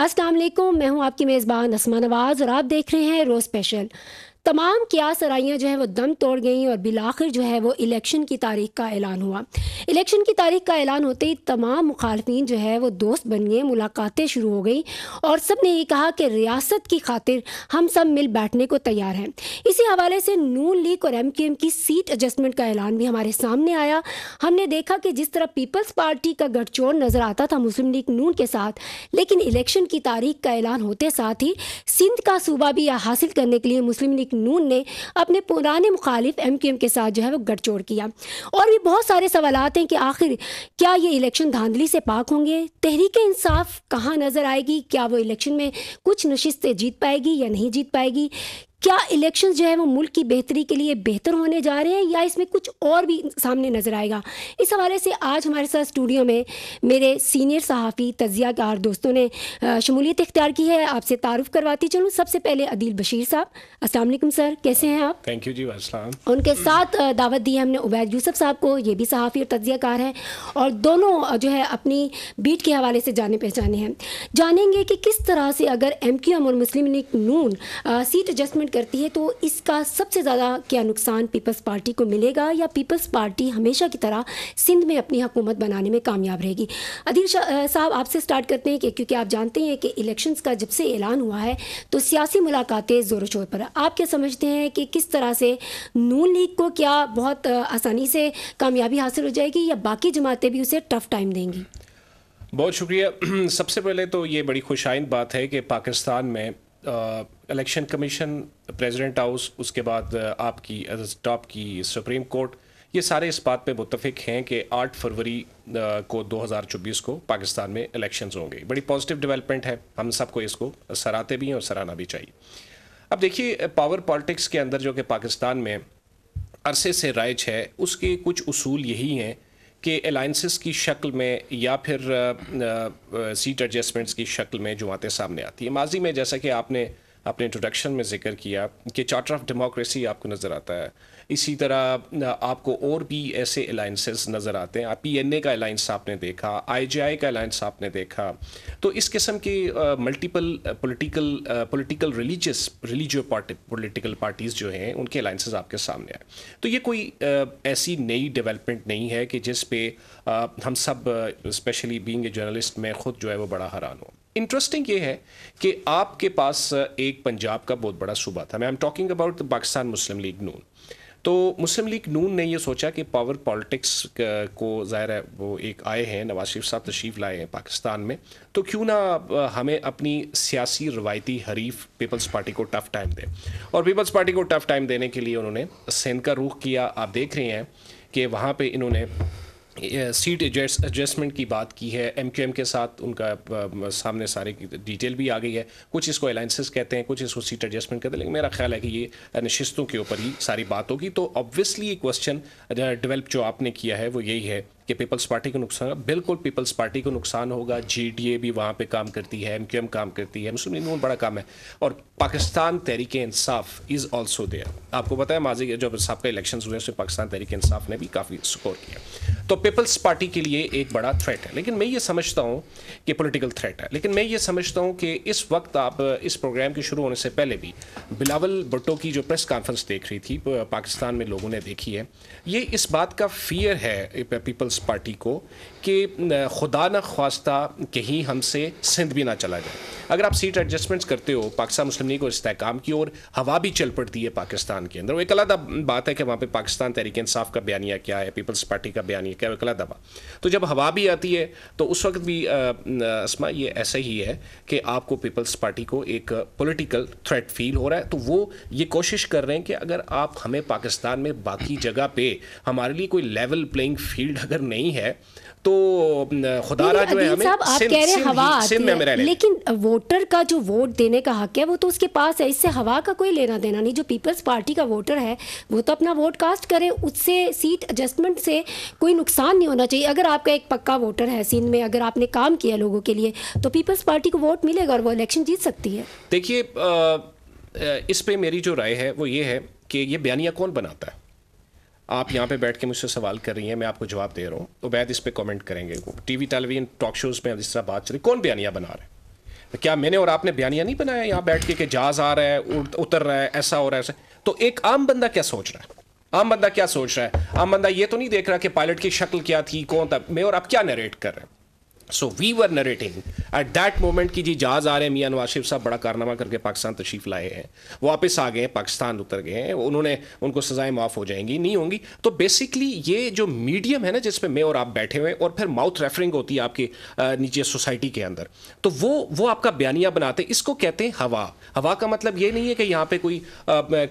अस्सलाम वालेकुम मैं हूं आपकी मेज़बान असमा नवाज़ और आप देख रहे हैं रोज़ स्पेशल तमाम क्या सराइयाँ जो है वो दम तोड़ गई और बिलाखिर जो है वो इलेक्शन की तारीख का ऐलान हुआ इलेक्शन की तारीख का ऐलान होते ही तमाम मुखालफी जो है वो दोस्त बन गए मुलाकातें शुरू हो गई और सब ने ये कहा कि रियासत की खातिर हम सब मिल बैठने को तैयार हैं इसी हवाले से नून लीग और एम की सीट एडजस्टमेंट का ऐलान भी हमारे सामने आया हमने देखा कि जिस तरह पीपल्स पार्टी का गठजोड़ नज़र आता था मुस्लिम लीग नून के साथ लेकिन इलेक्शन की तारीख का ऐलान होते साथ ही सिंध का सूबा भी हासिल करने के लिए मुस्लिम लीग नून ने अपने पुराने मुखालिफ एम क्यू एम के साथ जो है वो गठजोड़ किया और भी बहुत सारे सवाल हैं कि आखिर क्या ये इलेक्शन धांधली से पाक होंगे तहरीक इंसाफ कहाँ नज़र आएगी क्या वो इलेक्शन में कुछ नशिस्तें जीत पाएगी या नहीं जीत पाएगी क्या इलेक्शन जो है वो मुल्क की बेहतरी के लिए बेहतर होने जा रहे हैं या इसमें कुछ और भी सामने नज़र आएगा इस हवाले से आज हमारे साथ स्टूडियो में मेरे सीनियर सहाफ़ी तजियाकार दोस्तों ने शमूलियत इख्तियार की है आपसे तारुफ करवाती चलूँ सबसे पहले अदील बशीर साहब असलम सर कैसे हैं आप थैंक यू जी उनके साथ दावत दी है हमने उबैद यूसफ साहब को ये भी सहाफ़ी और तजिया कार हैं और दोनों जो है अपनी बीट के हवाले से जाने पहचाने हैं जानेंगे कि किस तरह से अगर एम क्यू एम और Muslim league Noon seat adjustment करती है तो इसका सबसे ज़्यादा क्या नुकसान पीपल्स पार्टी को मिलेगा या पीपल्स पार्टी हमेशा की तरह सिंध में अपनी हुकूमत बनाने में कामयाब रहेगी अधीर साहब आपसे स्टार्ट करते हैं कि क्योंकि आप जानते हैं कि इलेक्शंस का जब से ऐलान हुआ है तो सियासी मुलाकातें ज़ोरों शोर पर आप क्या समझते हैं कि किस तरह से नून लीग को क्या बहुत आसानी से कामयाबी हासिल हो जाएगी या बाकी जमातें भी उसे टफ टाइम देंगी बहुत शुक्रिया सबसे पहले तो ये बड़ी खुशाइन बात है कि पाकिस्तान में इलेक्शन कमीशन प्रेसिडेंट हाउस उसके बाद आपकी टॉप की सुप्रीम कोर्ट ये सारे इस बात पे मुतफिक हैं कि 8 फरवरी को 2024 को पाकिस्तान में इलेक्शंस होंगे बड़ी पॉजिटिव डेवलपमेंट है हम सबको इसको सराहते भी हैं और सराहना भी चाहिए अब देखिए पावर पॉलिटिक्स के अंदर जो कि पाकिस्तान में अरसे से राइज है उसके कुछ उसूल यही हैं कि अलाइंसिस की शक्ल में या फिर सीट एडजस्टमेंट्स की शक्ल में जमातें सामने आती है माजी में जैसा कि आपने अपने इंट्रोडक्शन में जिक्र किया कि चार्टर ऑफ डेमोक्रेसी आपको नज़र आता है इसी तरह आपको और भी ऐसे अलाइंसेस नज़र आते हैं पी एन ए का अलाइंस आपने देखा आई जे आई का अलाइंस आपने देखा तो इस किस्म के multiple political political religious religious party political parties जो हैं उनके अलाइंसेज आपके सामने आए तो ये कोई ऐसी नई डेवलपमेंट नहीं है कि जिस पे हम सब स्पेशली बींग ए जर्नलिस्ट में ख़ुद जो है वो बड़ा हैरान हूँ इंटरेस्टिंग ये है कि आपके पास एक पंजाब का बहुत बड़ा सूबा था मैं I am talking about the Pakistan Muslim league Noon तो मुस्लिम लीग नून ने ये सोचा कि पावर पॉलिटिक्स को ज़ाहिर है वो एक आए हैं नवाज शरीफ साहब तशरीफ़ लाए हैं पाकिस्तान में तो क्यों ना हमें अपनी सियासी रवायती हरीफ पीपल्स पार्टी को टफ़ टाइम दें और पीपल्स पार्टी को टफ़ टाइम देने के लिए उन्होंने सेंध का रुख किया आप देख रहे हैं कि वहाँ पर इन्होंने सीट एडजस्टमेंट की बात की है एम क्यू एम के साथ उनका सामने सारे की डिटेल भी आ गई है कुछ इसको अलाइंसिस कहते हैं कुछ इसको सीट एडजस्टमेंट कहते हैं लेकिन मेरा ख्याल है कि ये नशस्तों के ऊपर ही सारी बात होगी तो ऑब्वियसली क्वेश्चन डेवलप जो आपने किया है वो यही है कि पीपल्स पार्टी को नुकसान बिल्कुल पीपल्स पार्टी को नुकसान होगा जी भी वहाँ पर काम करती है एम काम करती है मुस्लिम लीग बड़ा काम है और Pakistan Tehreek Insaf is also there आपको पता है माजी जब साहब का इलेक्शन हुए उसमें पाकिस्तान तहरीक इंसाफ ने भी काफ़ी स्कोर किया तो पीपल्स पार्टी के लिए एक बड़ा थ्रेट है लेकिन मैं ये समझता हूँ कि पॉलिटिकल थ्रेट है लेकिन मैं ये समझता हूँ कि इस वक्त आप इस प्रोग्राम के शुरू होने से पहले भी बिलावल भुट्टो की जो प्रेस कॉन्फ्रेंस देख रही थी पाकिस्तान में लोगों ने देखी है ये इस बात का फियर है पीपल्स पार्टी को कि खुदा न ख्वास्ता कहीं हमसे सिंध भी ना चला जाए अगर आप सीट एडजस्टमेंट्स करते हो पाकिस्तान मुस्लिम लीग और इस्तेकाम की ओर हवा भी चल पड़ती है पाकिस्तान के अंदर वो एक अलग बात है कि वहाँ पर पाकिस्तान तहरीक इंसाफ का बयानिया क्या है पीपल्स पार्टी का बयानिया क्या है एक अलग तो जब हवा भी आती है तो उस वक्त भी असमा ये ऐसा ही है कि आपको पीपल्स पार्टी को एक पोलिटिकल थ्रेट फील हो रहा है तो वो ये कोशिश कर रहे हैं कि अगर आप हमें पाकिस्तान में बाकी जगह पर हमारे लिए कोई लेवल प्लेइंग फील्ड अगर नहीं है तो खुदारा जो है हमें साहब आप कह रहे हैं हवा है, लेकिन वोटर का जो वोट देने का हक है वो तो उसके पास है इससे हवा का कोई लेना देना नहीं जो पीपल्स पार्टी का वोटर है वो तो अपना वोट कास्ट करे उससे सीट एडजस्टमेंट से कोई नुकसान नहीं होना चाहिए अगर आपका एक पक्का वोटर है सिंध में अगर आपने काम किया लोगों के लिए तो पीपल्स पार्टी को वोट मिलेगा और वो इलेक्शन जीत सकती है देखिए इस पर मेरी जो राय है वो ये है कि ये बयानिया कौन बनाता है आप यहाँ पे बैठ के मुझसे सवाल कर रही हैं मैं आपको जवाब दे रहा हूँ उबैद तो इस पर कॉमेंट करेंगे T V television talk shows में जिस तरह बात चल रही कौन बयानिया बना रहे हैं तो क्या मैंने और आपने बयानिया नहीं बनाया यहाँ बैठ के कि जहाज आ रहा है उतर रहा है ऐसा हो रहा है ऐसा तो एक आम बंदा क्या सोच रहा है आम बंदा क्या सोच रहा है आम बंदा ये तो नहीं देख रहा कि पायलट की शक्ल क्या थी कौन था मैं और आप क्या नरेट कर रहे हैं so we were narrating at that moment की जी जहाज आ रहे हैं मियाँ नवाज साहब बड़ा कारनामा करके पाकिस्तान तशरीफ लाए हैं वापस आ गए हैं पाकिस्तान उतर गए हैं उन्होंने उनको सजाएं माफ़ हो जाएंगी नहीं होंगी तो बेसिकली ये जो मीडियम है ना जिसमें मैं और आप बैठे हुए हैं और फिर माउथ रेफरिंग होती है आपके नीचे सोसाइटी के अंदर तो वो वो आपका बयानिया बनाते हैं इसको कहते हैं हवा हवा का मतलब ये नहीं है कि यहाँ पर कोई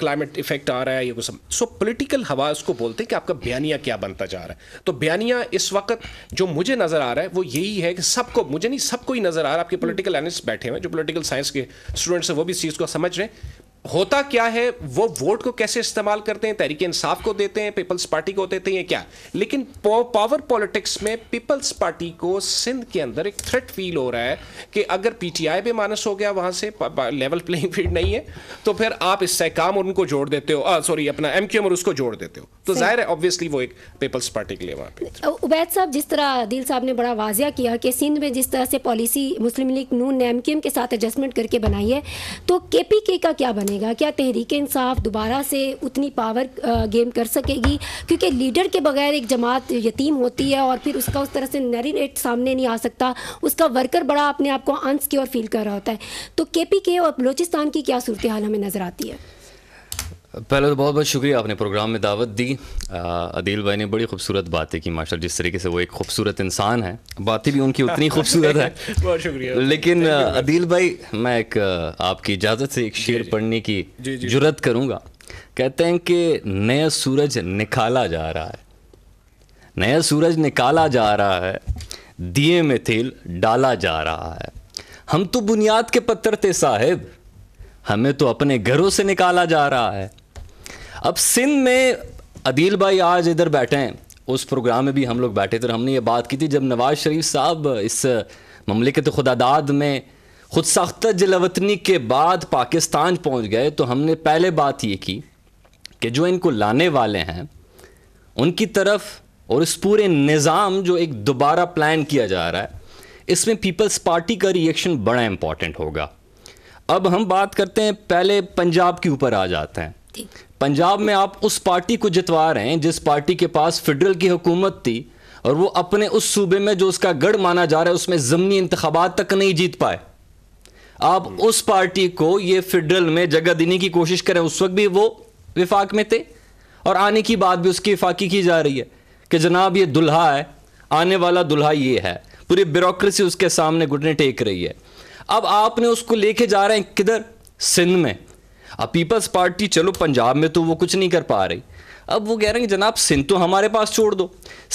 क्लाइमेट इफेक्ट आ रहा है ये कुछ सो पोलिटिकल हवा उसको बोलते हैं कि आपका बयानिया क्या बनता जा रहा है तो बयानिया इस वक्त जो मुझे नज़र आ रहा है वो यही है है कि सबको मुझे नहीं सबको ही नज़र आ रहा है आपके पोलिटिकल हम्म। एनालिस्ट बैठे हुए जो पोलिटिकल साइंस के स्टूडेंट्स हैं वो भी इस चीज़ को समझ रहे हैं होता क्या है वो वोट को कैसे इस्तेमाल करते हैं तहरीक इंसाफ को देते हैं पीपल्स पार्टी को देते हैं क्या लेकिन पावर पॉलिटिक्स में पीपल्स पार्टी को सिंध के अंदर एक थ्रेट फील हो रहा है कि अगर पीटीआई भी मानस हो गया वहां से लेवल प्लेइंग फील्ड नहीं है तो फिर आप इसकाम और उनको जोड़ देते हो सॉरी अपना एम और उसको जोड़ देते हो तो जाहिर है ऑब्वियसली वो एक पीपल्स पार्टी के लिए वहाँ पर उबैद साहब जिस तरह दिल साहब ने बड़ा वाजिया किया कि सिंध में जिस तरह से पॉलिसी मुस्लिम लीग नून ने एम के साथ एडजस्टमेंट करके बनाई है तो के का क्या बने रहेगा क्या तहरीक इंसाफ दोबारा से उतनी पावर गेम कर सकेगी क्योंकि लीडर के बगैर एक जमात यतीम होती है और फिर उसका उस तरह से नैरिनेट सामने नहीं आ सकता उसका वर्कर बड़ा अपने आप को अनसिक्योर फील कर रहा होता है तो के और बलोचिस्तान की क्या सूरत हाल हमें नज़र आती है पहले तो बहुत बहुत शुक्रिया आपने प्रोग्राम में दावत दी अदील भाई ने बड़ी खूबसूरत बातें की माशा जिस तरीके से वो एक खूबसूरत इंसान है बातें भी उनकी उतनी खूबसूरत है बहुत शुक्रिया लेकिन अदील भाई मैं एक आपकी इजाज़त से एक शेर पढ़ने की जरूरत करूँगा कहते हैं कि नया सूरज निकाला जा रहा है नया सूरज निकाला जा रहा है दिए में तेल डाला जा रहा है हम तो बुनियाद के पत्थर थे साहिब हमें तो अपने घरों से निकाला जा रहा है अब सिंध में अदील भाई आज इधर बैठे हैं उस प्रोग्राम में भी हम लोग बैठे थे हमने ये बात की थी जब नवाज शरीफ साहब इस ममलिकत खुदादाद में खुद साख्ता जलावतनी के बाद पाकिस्तान पहुंच गए तो हमने पहले बात ये की कि जो इनको लाने वाले हैं उनकी तरफ और इस पूरे निज़ाम जो एक दोबारा प्लान किया जा रहा है इसमें पीपल्स पार्टी का रिएक्शन बड़ा इम्पॉर्टेंट होगा अब हम बात करते हैं पहले पंजाब के ऊपर आ जाते हैं पंजाब में आप उस पार्टी को जितवा रहे हैं जिस पार्टी के पास फेडरल की हुकूमत थी और वो अपने उस सूबे में जो उसका गढ़ माना जा रहा है उसमें ज़मनी इंतबात तक नहीं जीत पाए आप हम्म। उस पार्टी को ये फेडरल में जगह देने की कोशिश करें उस वक्त भी वो विफाक में थे और आने की बात भी उसकी विफाकी की जा रही है कि जनाब ये दुल्हा है आने वाला दुल्हा ये है पूरी ब्यूरोसी उसके सामने घुटने टेक रही है अब आपने उसको लेके जा रहे हैं किधर सिंध में अब पीपल्स पार्टी चलो पंजाब में तो वो कुछ नहीं कर पा रही अब वो कह रहे हैं जनाब सिंध तो हमारे पास छोड़ दो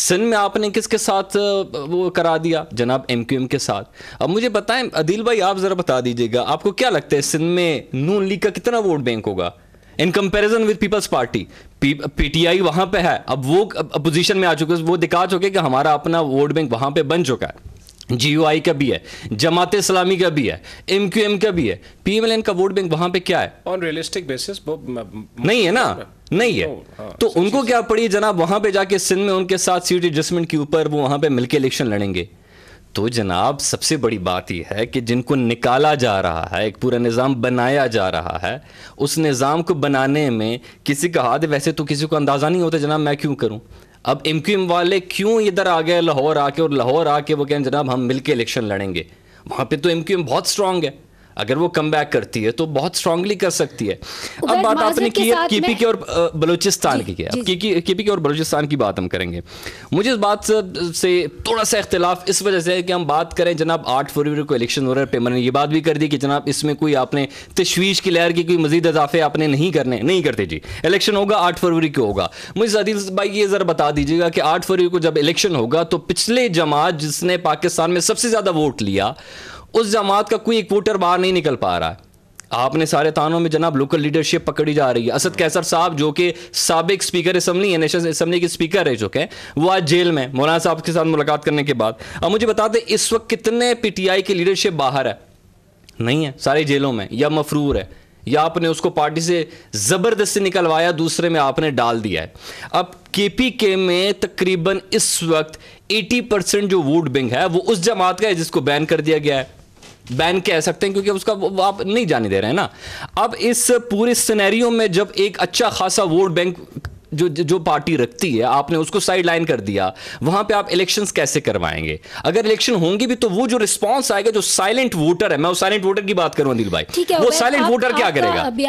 सिंध में आपने किसके साथ वो करा दिया जनाब एम क्यू एम के साथ अब मुझे बताएं अदिल भाई आप ज़रा बता दीजिएगा आपको क्या लगता है सिंध में नून लीग का कितना वोट बैंक होगा in comparison with peoples party PTI वहां पे है अब वो अपोजिशन में आ चुके वो दिखा चुके कि हमारा अपना वोट बैंक वहां पर बन चुका है जी यू आई का भी है जमात इस्लामी का भी है एम क्यू एम का भी है पी एम एल एन का वोट बैंक वहां पे क्या है ऑन रियलिस्टिक बेसिस नहीं है ना हाँ। नहीं है तो, हाँ, तो उनको क्या पड़ी जनाब वहां पे जाके सिंध में उनके साथ सीट एडजस्टमेंट के ऊपर वो वहां पे मिलके इलेक्शन लड़ेंगे तो जनाब सबसे बड़ी बात यह है कि जिनको निकाला जा रहा है एक पूरा निज़ाम बनाया जा रहा है उस निज़ाम को बनाने में किसी का हाथ वैसे तो किसी को अंदाज़ा नहीं होता जनाब मैं क्यों करूं अब एम वाले क्यों इधर आ गए लाहौर आके और लाहौर आके वो कहें जनाब हम मिलके इलेक्शन लड़ेंगे वहाँ पर तो एम बहुत स्ट्रांग है अगर वो कम बैक करती है तो बहुत स्ट्रांगली कर सकती है अब बात आपने की है केपी के और बलूचिस्तान की है केपी के और बलूचिस्तान की बात हम करेंगे मुझे इस बात से थोड़ा सा इख्तलाफ इस वजह से है कि हम बात करें जनाब आठ फरवरी को इलेक्शन हो रहा है पेमर ने ये बात भी कर दी कि जनाब इसमें कोई आपने तशवीश की लहर की कोई मजीद इजाफे आपने नहीं करने नहीं करते जी इलेक्शन होगा आठ फरवरी को होगा मुझे जदील भाई ये ज़रा बता दीजिएगा कि आठ फरवरी को जब इलेक्शन होगा तो पिछले जमात जिसने पाकिस्तान में सबसे ज़्यादा वोट लिया उस जमात का कोई एक वोटर बाहर नहीं निकल पा रहा है आपने सारे थानों में जनाब लोकल लीडरशिप पकड़ी जा रही है असद कैसर साहब जो कि सबक स्पीकर असम्बली है नेशनल असम्बली के स्पीकर रह चुके हैं वो आज जेल में मौलाना साहब के साथ मुलाकात करने के बाद अब मुझे बता दें इस वक्त कितने पीटीआई की लीडरशिप बाहर है नहीं है सारी जेलों में या मफरूर है या आपने उसको पार्टी से ज़बरदस्ती निकलवाया दूसरे में आपने डाल दिया है अब के में तकरीबन इस वक्त 80 परसेंट जो वोट बैंक है वो उस जमात का है जिसको बैन कर दिया गया है बैन कह सकते हैं क्योंकि उसका आप नहीं जाने दे रहे हैं ना अब इस पूरे सिनेरियो में जब एक अच्छा खासा वोट बैंक जो जो पार्टी रखती है आपने उसको साइड लाइन कर दिया वहां पे आप इलेक्शन कैसे करवाएंगे अगर इलेक्शन होंगे भी तो वो जो रिस्पांस आएगा जो साइलेंट वोटर है मैं उस साइलेंट वोटर की बात करूं अनिल भाई वो साइलेंट वोटर क्या करेगा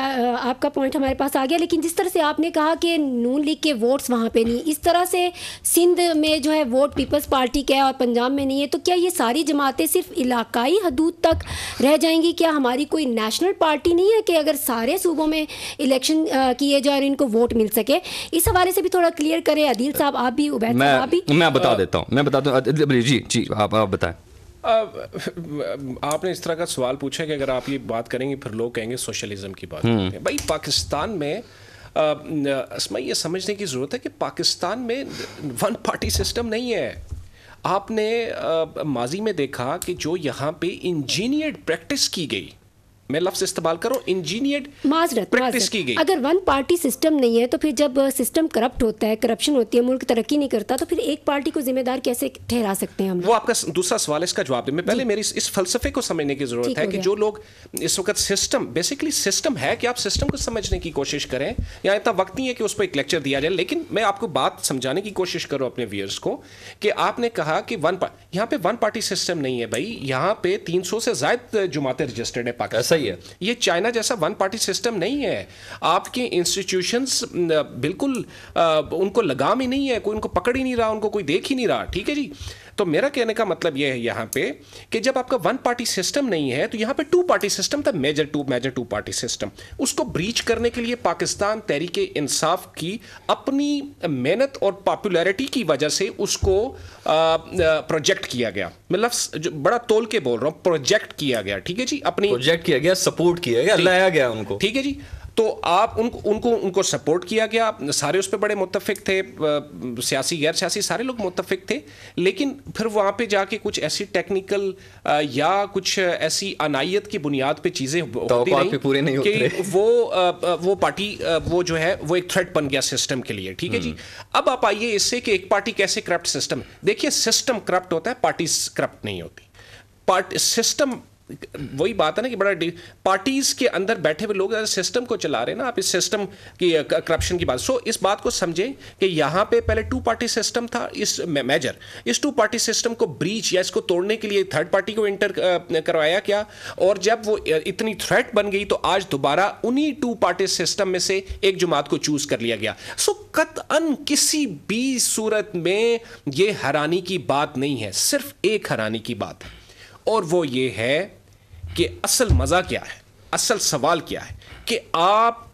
आपका पॉइंट हमारे पास आ गया लेकिन जिस तरह से आपने कहा कि नून लीग के वोट्स वहां पे नहीं इस तरह से सिंध में जो है वोट पीपल्स पार्टी का है और पंजाब में नहीं है तो क्या ये सारी जमातें सिर्फ इलाकाई हदूद तक रह जाएंगी क्या हमारी कोई नेशनल पार्टी नहीं है कि अगर सारे सूबों में इलेक्शन किए जाए और इनको वोट मिल सके इस हवाले से भी थोड़ा क्लियर करें अदील साहब आप भी उबैद साहब आप भी मैं बता देता हूँ मैं बता दूँ जी जी आप आप बताएं आपने इस तरह का सवाल पूछा कि अगर आप ये बात करेंगे फिर लोग कहेंगे सोशलिज्म की बात भाई पाकिस्तान में इसमें ये समझने की ज़रूरत है कि पाकिस्तान में वन पार्टी सिस्टम नहीं है आपने माजी में देखा कि जो यहाँ पे इंजीनियर प्रैक्टिस की गई मैं लफ्ज इस्तेमाल करूँ इंजीनियर्ड प्रैक्टिस की गई अगर वन पार्टी सिस्टम नहीं है तो फिर जब सिस्टम करप्ट होता है करप्शन होती है मुल्क तरक्की नहीं करता तो फिर एक पार्टी को जिम्मेदार कैसे ठहरा सकते हैं हम वो आपका दूसरा सवाल इसका जवाब दें मैं पहले मेरी इस फलसफे को समझने की जरूरत है कि जो लोग इस वक्त सिस्टम बेसिकली सिस्टम है कि आप सिस्टम को समझने की कोशिश करें या इतना वक्त नहीं है कि उस पर एक लेक्चर दिया जाए लेकिन मैं आपको बात समझाने की कोशिश करूँ अपने व्यूअर्स को कि आपने कहा कि वन यहाँ पे वन पार्टी सिस्टम नहीं है भाई यहाँ पे 300 से ज्यादा जुमातें रजिस्टर्ड है पाकिस्तान है ये चाइना जैसा वन पार्टी सिस्टम नहीं है आपके इंस्टीट्यूशंस बिल्कुल उनको लगाम ही नहीं है कोई उनको पकड़ ही नहीं रहा उनको कोई देख ही नहीं रहा ठीक है जी तो मेरा कहने का मतलब यह है यहां पे कि जब आपका वन पार्टी सिस्टम नहीं है तो यहां पे टू पार्टी सिस्टम था major two major two party system उसको ब्रीच करने के लिए पाकिस्तान तहरीके इंसाफ की अपनी मेहनत और पॉपुलैरिटी की वजह से उसको प्रोजेक्ट किया गया मैं मतलब लफ्स बड़ा तोल के बोल रहा हूं प्रोजेक्ट किया गया ठीक है जी अपनी प्रोजेक्ट किया गया सपोर्ट किया गया लाया गया उनको ठीक है जी तो आप उनको उनको उनको सपोर्ट किया गया सारे उस पर बड़े मुतफिक थे सियासी गैर सियासी सारे लोग मुतफिक थे लेकिन फिर वहाँ पे जाके कुछ ऐसी टेक्निकल या कुछ ऐसी अनायत की बुनियाद पे चीज़ें तो पूरे नहीं कि वो वो पार्टी वो जो है वो एक थ्रेट बन गया सिस्टम के लिए ठीक है जी हम्म। अब आप आइए इससे कि एक पार्टी कैसे करप्ट सिस्टम देखिए सिस्टम करप्ट होता है पार्टी करप्ट नहीं होती पार्टी सिस्टम वही बात है ना कि बड़ा पार्टीज के अंदर बैठे हुए लोग सिस्टम को चला रहे हैं ना आप इस सिस्टम की करप्शन की बात सो इस बात को समझें कि यहाँ पे पहले टू पार्टी सिस्टम था इस मेजर इस टू पार्टी सिस्टम को ब्रीच या इसको तोड़ने के लिए थर्ड पार्टी को इंटर करवाया क्या और जब वो इतनी थ्रेट बन गई तो आज दोबारा उन्हीं टू पार्टी सिस्टम में से एक जुमात को चूज कर लिया गया सो कत अन किसी भी सूरत में ये हैरानी की बात नहीं है सिर्फ एक हैरानी की बात है और वो ये है कि असल मज़ा क्या है असल सवाल क्या है कि आप